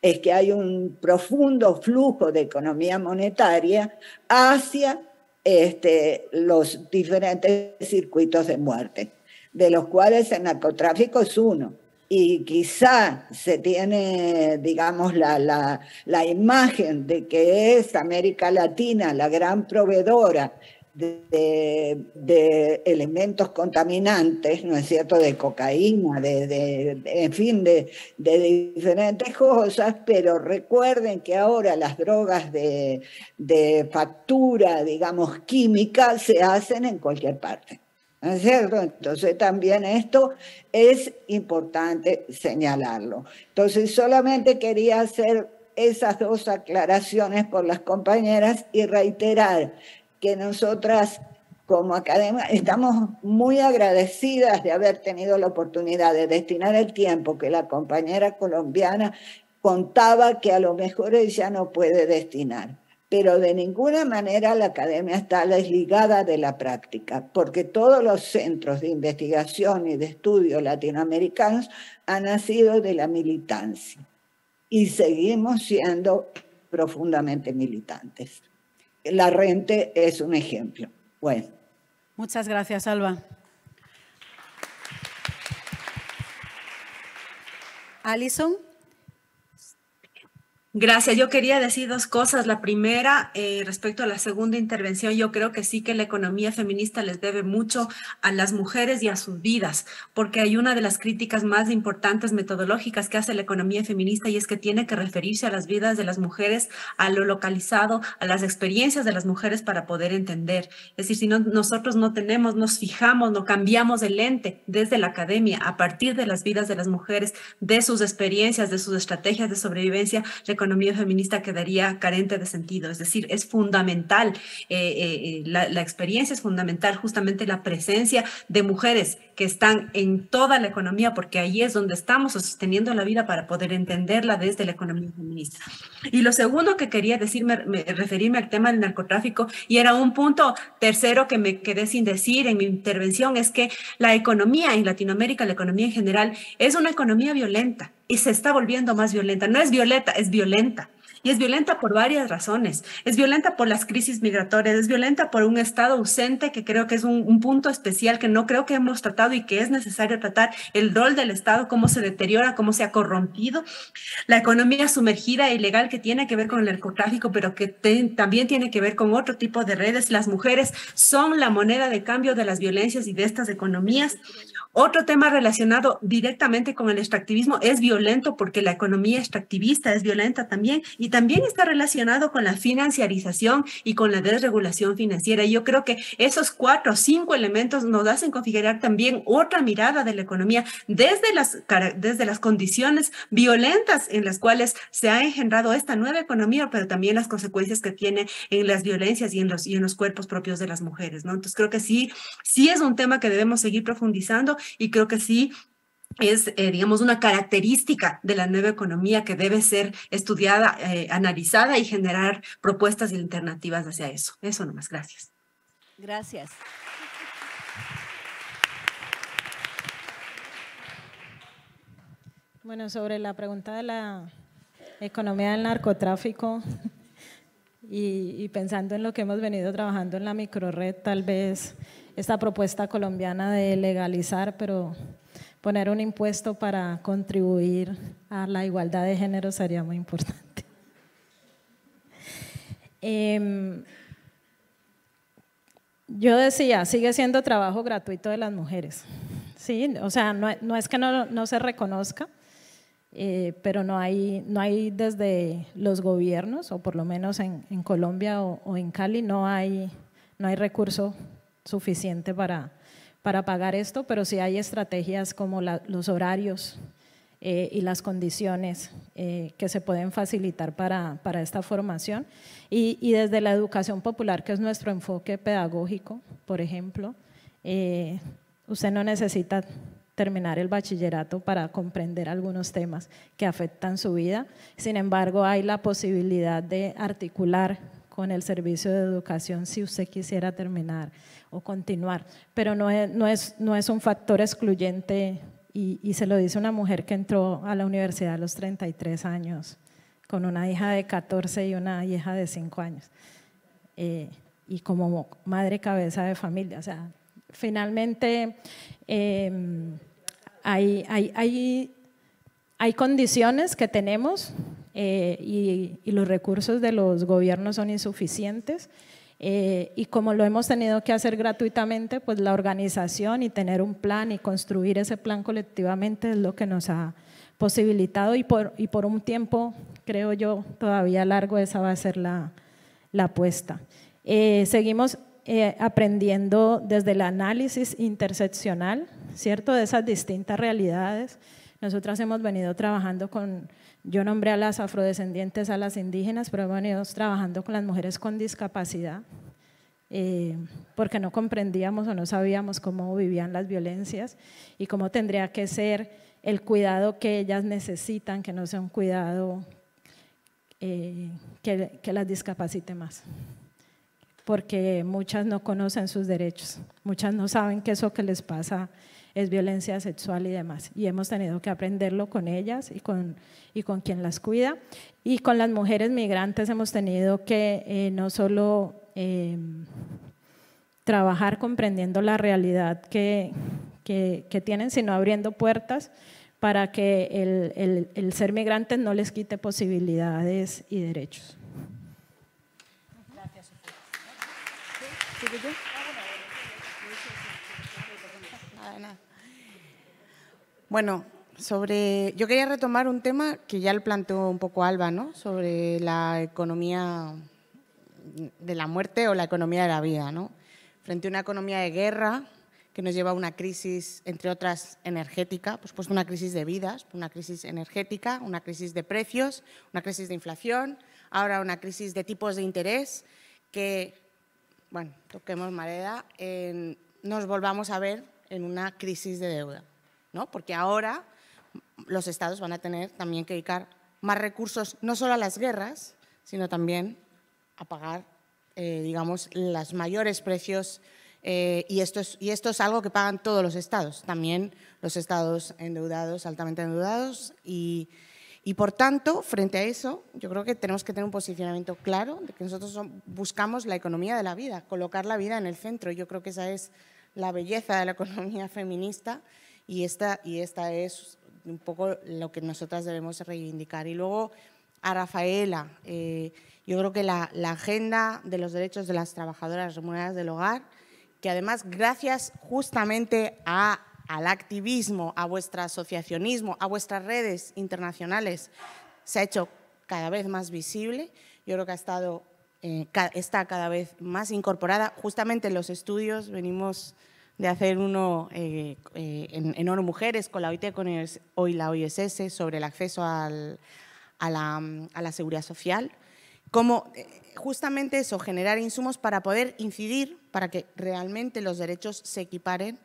es que hay un profundo flujo de economía monetaria hacia este, los diferentes circuitos de muerte, de los cuales el narcotráfico es uno. Y quizá se tiene, digamos, la, la imagen de que es América Latina la gran proveedora de, elementos contaminantes, ¿no es cierto?, de cocaína, en fin, de, diferentes cosas, pero recuerden que ahora las drogas de, factura, digamos, química, se hacen en cualquier parte. ¿No es cierto? Entonces también esto es importante señalarlo. Entonces solamente quería hacer esas dos aclaraciones por las compañeras y reiterar que nosotras como academia estamos muy agradecidas de haber tenido la oportunidad de destinar el tiempo que la compañera colombiana contaba que a lo mejor ella no puede destinar. Pero de ninguna manera la academia está desligada de la práctica, porque todos los centros de investigación y de estudio latinoamericanos han nacido de la militancia y seguimos siendo profundamente militantes. La rente es un ejemplo. Bueno. Muchas gracias, Alba. Alison. Gracias. Yo quería decir dos cosas. La primera, eh, respecto a la segunda intervención, yo creo que sí que la economía feminista les debe mucho a las mujeres y a sus vidas, porque hay una de las críticas más importantes metodológicas que hace la economía feminista y es que tiene que referirse a las vidas de las mujeres, a lo localizado, a las experiencias de las mujeres para poder entender. Es decir, si nosotros no tenemos, nos fijamos, no cambiamos el lente desde la academia a partir de las vidas de las mujeres, de sus experiencias, de sus estrategias de sobrevivencia, la economía feminista quedaría carente de sentido. Es decir, es fundamental, eh, eh, eh, la, experiencia es fundamental, justamente la presencia de mujeres que están en toda la economía, porque ahí es donde estamos sosteniendo la vida para poder entenderla desde la economía feminista. Y lo segundo que quería decirme, referirme al tema del narcotráfico, y era un punto tercero que me quedé sin decir en mi intervención, es que la economía en Latinoamérica, la economía en general, es una economía violenta y se está volviendo más violenta. No es violeta, es violenta. Y es violenta por varias razones. Es violenta por las crisis migratorias, es violenta por un Estado ausente, que creo que es un, punto especial que no creo que hemos tratado y que es necesario tratar el rol del Estado, cómo se deteriora, cómo se ha corrompido. La economía sumergida e ilegal que tiene que ver con el narcotráfico, pero que también tiene que ver con otro tipo de redes. Las mujeres son la moneda de cambio de las violencias y de estas economías. Otro tema relacionado directamente con el extractivismo es violento porque la economía extractivista es violenta también y también está relacionado con la financiarización y con la desregulación financiera. Yo creo que esos cuatro o cinco elementos nos hacen configurar también otra mirada de la economía desde las, desde las condiciones violentas en las cuales se ha engendrado esta nueva economía, pero también las consecuencias que tiene en las violencias y en los, y en los cuerpos propios de las mujeres. ¿no? Entonces creo que sí, sí es un tema que debemos seguir profundizando y creo que sí es, eh, digamos, una característica de la nueva economía que debe ser estudiada, eh, analizada y generar propuestas y alternativas hacia eso. Eso nomás, gracias. Gracias. Bueno, sobre la pregunta de la economía del narcotráfico y, y pensando en lo que hemos venido trabajando en la microred, tal vez esta propuesta colombiana de legalizar, pero poner un impuesto para contribuir a la igualdad de género sería muy importante. Em, yo decía, sigue siendo trabajo gratuito de las mujeres. Sí, o sea, no, es que no, se reconozca, eh, pero no hay, no hay desde los gobiernos, o por lo menos en, Colombia o, o, en Cali, no hay, no hay recurso suficiente para, para pagar esto, pero sí hay estrategias como los horarios eh, y las condiciones eh, que se pueden facilitar para, esta formación. Y, desde la educación popular, que es nuestro enfoque pedagógico, por ejemplo, eh, usted no necesita terminar el bachillerato para comprender algunos temas que afectan su vida. Sin embargo, hay la posibilidad de articular con el servicio de educación si usted quisiera terminar o continuar, pero no es, no es, no es un factor excluyente y, se lo dice una mujer que entró a la universidad a los 33 años con una hija de 14 y una hija de 5 años. Eh, y como madre cabeza de familia. O sea, finalmente em, hay, hay, hay, hay, condiciones que tenemos eh, y, y, los recursos de los gobiernos son insuficientes eh, y como lo hemos tenido que hacer gratuitamente, pues la organización y tener un plan y construir ese plan colectivamente es lo que nos ha posibilitado y por, por un tiempo, creo yo, todavía largo esa va a ser la, apuesta. Eh, seguimos eh, aprendiendo desde el análisis interseccional, ¿cierto?, de esas distintas realidades. Nosotras hemos venido trabajando con yo nombré a las afrodescendientes, a las indígenas, pero hemos venido trabajando con las mujeres con discapacidad, eh, porque no comprendíamos o no sabíamos cómo vivían las violencias y cómo tendría que ser el cuidado que ellas necesitan, que no sea un cuidado eh, que, las discapacite más porque muchas no conocen sus derechos, muchas no saben qué es lo que les pasa es violencia sexual y demás. Y hemos tenido que aprenderlo con ellas y con, y con quien las cuida. Y con las mujeres migrantes hemos tenido que eh, no solo em, trabajar comprendiendo la realidad que, tienen, sino abriendo puertas para que el, ser migrante no les quite posibilidades y derechos. Bueno, sobre, yo quería retomar un tema que ya lo planteó un poco Alba, ¿no? Sobre la economía de la muerte o la economía de la vida, ¿no? Frente a una economía de guerra que nos lleva a una crisis, entre otras, energética, pues, pues una crisis de vidas, una crisis energética, una crisis de precios, una crisis de inflación, ahora una crisis de tipos de interés que, bueno, toquemos mareda, nos volvamos a ver en una crisis de deuda porque ahora los estados van a tener también que dedicar más recursos no solo a las guerras, sino también a pagar, eh, digamos, los mayores precios. Eh, y, esto es, algo que pagan todos los estados, también los estados endeudados, altamente endeudados. Y, y por tanto, frente a eso, yo creo que tenemos que tener un posicionamiento claro de que nosotros buscamos la economía de la vida, colocar la vida en el centro. Yo creo que esa es la belleza de la economía feminista y esta, y esta es un poco lo que nosotras debemos reivindicar. Y luego a Rafaela, eh, yo creo que la, agenda de los derechos de las trabajadoras remuneradas del hogar, que además gracias justamente a, al activismo, a vuestro asociacionismo, a vuestras redes internacionales, se ha hecho cada vez más visible. Yo creo que ha estado, eh, está cada vez más incorporada. Justamente en los estudios venimos de hacer uno eh, eh, en, en, Oro Mujeres con la OIT, con hoy la OISS, sobre el acceso a, la, seguridad social, como eh, justamente eso, generar insumos para poder incidir para que realmente los derechos se equiparen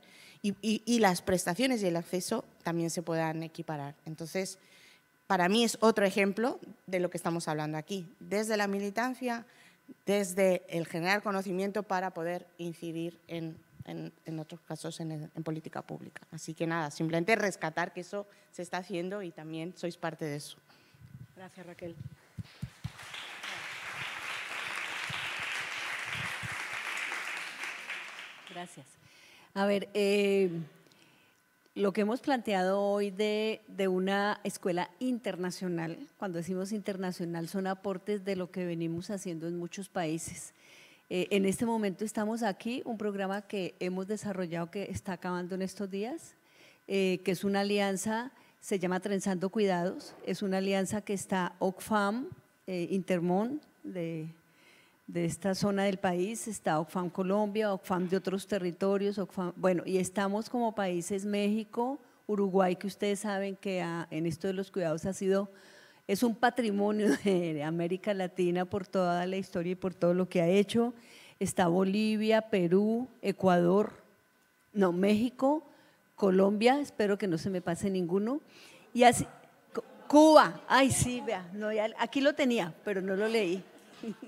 y, y las prestaciones y el acceso también se puedan equiparar. Entonces, para mí es otro ejemplo de lo que estamos hablando aquí, desde la militancia, desde el generar conocimiento para poder incidir en en, otros casos en, política pública. Así que nada, simplemente rescatar que eso se está haciendo y también sois parte de eso. Gracias, Raquel. Gracias. A ver, eh, lo que hemos planteado hoy de, de, una escuela internacional, cuando decimos internacional, son aportes de lo que venimos haciendo en muchos países. Eh, en este momento estamos aquí, un programa que hemos desarrollado que está acabando en estos días, eh, que es una alianza, se llama Trenzando Cuidados, es una alianza que está OCFAM, eh, Intermón, de, de esta zona del país, está OCFAM Colombia, OCFAM de otros territorios, bueno, y estamos como países México, Uruguay, que ustedes saben que en esto de los cuidados ha sido es un patrimonio de América Latina por toda la historia y por todo lo que ha hecho. Está Bolivia, Perú, Ecuador, no, México, Colombia, espero que no se me pase ninguno. Y así, Cuba, ay sí, vea, no, aquí lo tenía, pero no lo leí.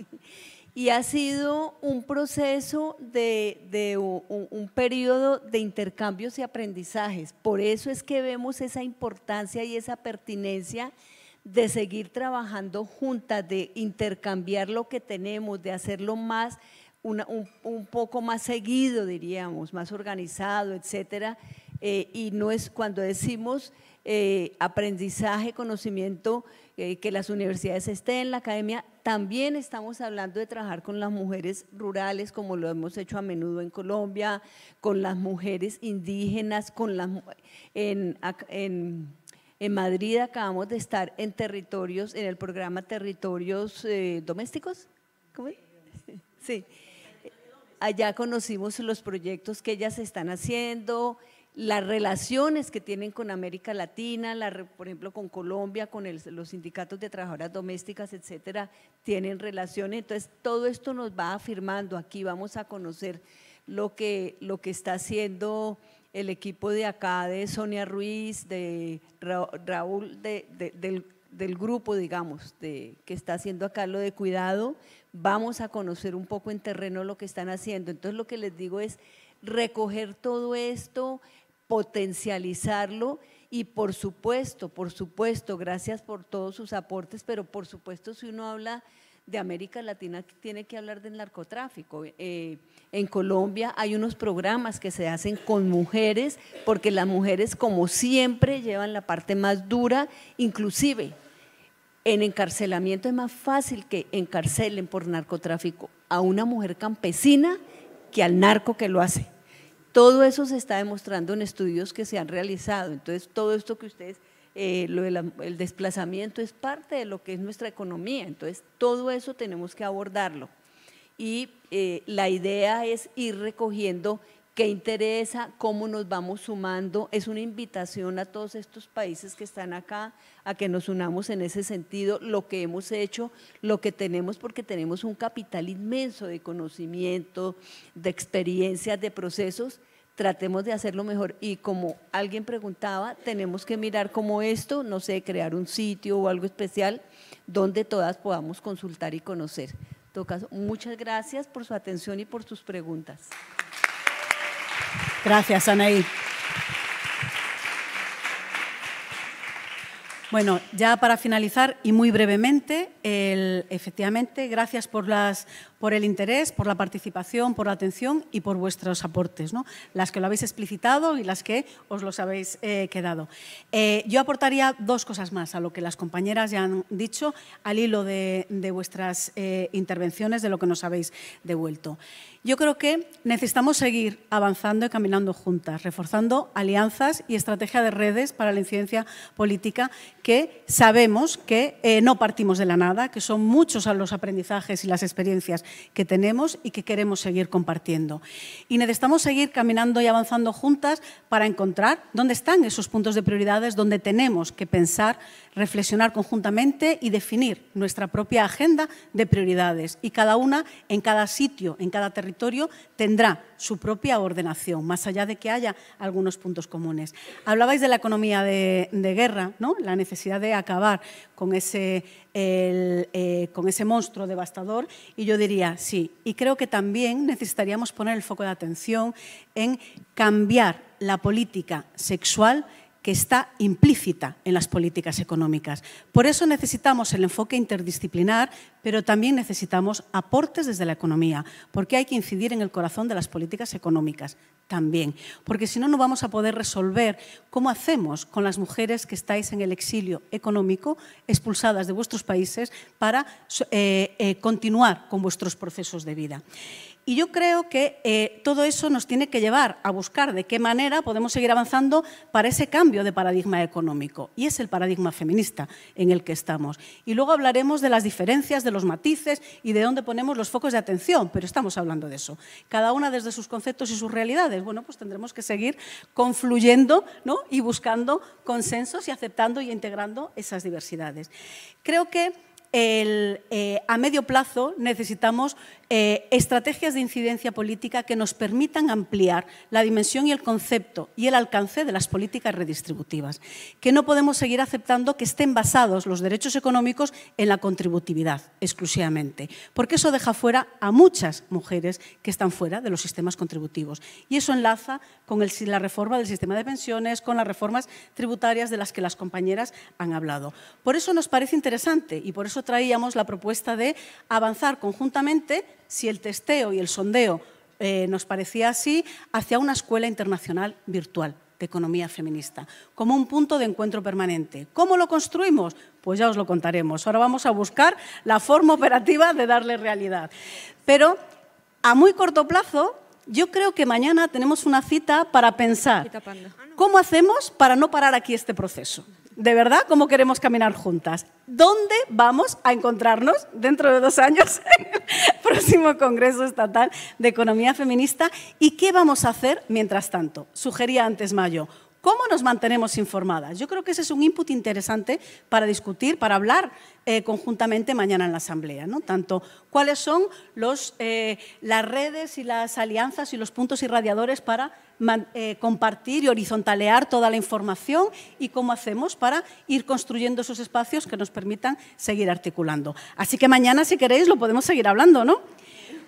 y ha sido un proceso de, un, un, periodo de intercambios y aprendizajes. Por eso es que vemos esa importancia y esa pertinencia de seguir trabajando juntas, de intercambiar lo que tenemos, de hacerlo más, un, poco más seguido, diríamos, más organizado, etcétera. Eh, y no es cuando decimos eh, aprendizaje, conocimiento, eh, que las universidades estén en la academia, también estamos hablando de trabajar con las mujeres rurales, como lo hemos hecho a menudo en Colombia, con las mujeres indígenas, con las en, en en Madrid acabamos de estar en territorios, en el programa Territorios eh, Domésticos. Sí. Allá conocimos los proyectos que ellas están haciendo, las relaciones que tienen con América Latina, por ejemplo con Colombia, con los sindicatos de trabajadoras domésticas, etcétera, tienen relaciones. Entonces, todo esto nos va afirmando. Aquí vamos a conocer lo que, lo que está haciendo el equipo de acá, de Sonia Ruiz, de Raúl, del, grupo, digamos, de, que está haciendo acá lo de cuidado, vamos a conocer un poco en terreno lo que están haciendo. Entonces lo que les digo es recoger todo esto, potencializarlo y por supuesto, por supuesto, gracias por todos sus aportes, pero por supuesto si uno habla de América Latina tiene que hablar del narcotráfico. Eh, en Colombia hay unos programas que se hacen con mujeres, porque las mujeres, como siempre, llevan la parte más dura, inclusive en encarcelamiento es más fácil que encarcelen por narcotráfico a una mujer campesina que al narco que lo hace. Todo eso se está demostrando en estudios que se han realizado. Entonces, todo esto que ustedes eh, el desplazamiento es parte de lo que es nuestra economía, entonces todo eso tenemos que abordarlo. Y eh, la idea es ir recogiendo qué interesa, cómo nos vamos sumando. Es una invitación a todos estos países que están acá a que nos unamos en ese sentido, lo que hemos hecho, lo que tenemos, porque tenemos un capital inmenso de conocimiento, de experiencias, de procesos tratemos de hacerlo mejor. Y como alguien preguntaba, tenemos que mirar cómo esto, no sé, crear un sitio o algo especial donde todas podamos consultar y conocer. En muchas gracias por su atención y por sus preguntas. Gracias, Anaí. Bueno, ya para finalizar y muy brevemente, efectivamente, gracias por las por el interés, por la participación, por la atención y por vuestros aportes, las que lo habéis explicitado y las que os los habéis eh, quedado. Eh, yo aportaría dos cosas más a lo que las compañeras ya han dicho al hilo de, vuestras eh, intervenciones, de lo que nos habéis devuelto. Yo creo que necesitamos seguir avanzando y caminando juntas, reforzando alianzas y estrategia de redes para la incidencia política que sabemos que no partimos de la nada, que son muchos los aprendizajes y las experiencias que tenemos y que queremos seguir compartiendo. Y necesitamos seguir caminando y avanzando juntas para encontrar dónde están esos puntos de prioridades donde tenemos que pensar, reflexionar conjuntamente y definir nuestra propia agenda de prioridades. Y cada una, en cada sitio, en cada territorio, tendrá su propia ordenación, más allá de que haya algunos puntos comunes. Hablabais de la economía de, guerra, ¿no? la necesidad de acabar con ese, eh, con ese monstruo devastador, y yo diría, sí. Y creo que también necesitaríamos poner el foco de atención en cambiar la política sexual que está implícita en las políticas económicas. Por eso necesitamos el enfoque interdisciplinar, pero también necesitamos aportes desde la economía, porque hay que incidir en el corazón de las políticas económicas también, porque si no, no vamos a poder resolver cómo hacemos con las mujeres que estáis en el exilio económico, expulsadas de vuestros países, para eh, eh, continuar con vuestros procesos de vida. Y yo creo que eh, todo eso nos tiene que llevar a buscar de qué manera podemos seguir avanzando para ese cambio de paradigma económico. Y es el paradigma feminista en el que estamos. Y luego hablaremos de las diferencias, de los matices y de dónde ponemos los focos de atención, pero estamos hablando de eso. Cada una desde sus conceptos y sus realidades. Bueno, pues tendremos que seguir confluyendo ¿no? y buscando consensos y aceptando y integrando esas diversidades. Creo que eh, a medio plazo necesitamos eh, estrategias de incidencia política que nos permitan ampliar la dimensión y el concepto y el alcance de las políticas redistributivas, que no podemos seguir aceptando que estén basados los derechos económicos en la contributividad exclusivamente, porque eso deja fuera a muchas mujeres que están fuera de los sistemas contributivos. Y eso enlaza con la reforma del sistema de pensiones, con las reformas tributarias de las que las compañeras han hablado. Por eso nos parece interesante y por eso traíamos la propuesta de avanzar conjuntamente, si el testeo y el sondeo eh, nos parecía así, hacia una escuela internacional virtual de economía feminista, como un punto de encuentro permanente. ¿Cómo lo construimos? Pues ya os lo contaremos. Ahora vamos a buscar la forma operativa de darle realidad. Pero a muy corto plazo, yo creo que mañana tenemos una cita para pensar cómo hacemos para no parar aquí este proceso de verdad cómo queremos caminar juntas. ¿Dónde vamos a encontrarnos dentro de dos años en el próximo Congreso Estatal de Economía Feminista? ¿Y qué vamos a hacer mientras tanto? Sugería antes Mayo ¿Cómo nos mantenemos informadas? Yo creo que ese es un input interesante para discutir, para hablar eh, conjuntamente mañana en la Asamblea. ¿no? Tanto cuáles son eh, las redes y las alianzas y los puntos irradiadores para eh, compartir y horizontalear toda la información y cómo hacemos para ir construyendo esos espacios que nos permitan seguir articulando. Así que mañana, si queréis, lo podemos seguir hablando, ¿no?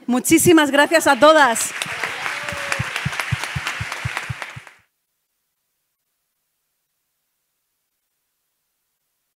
Muchísimas gracias a todas.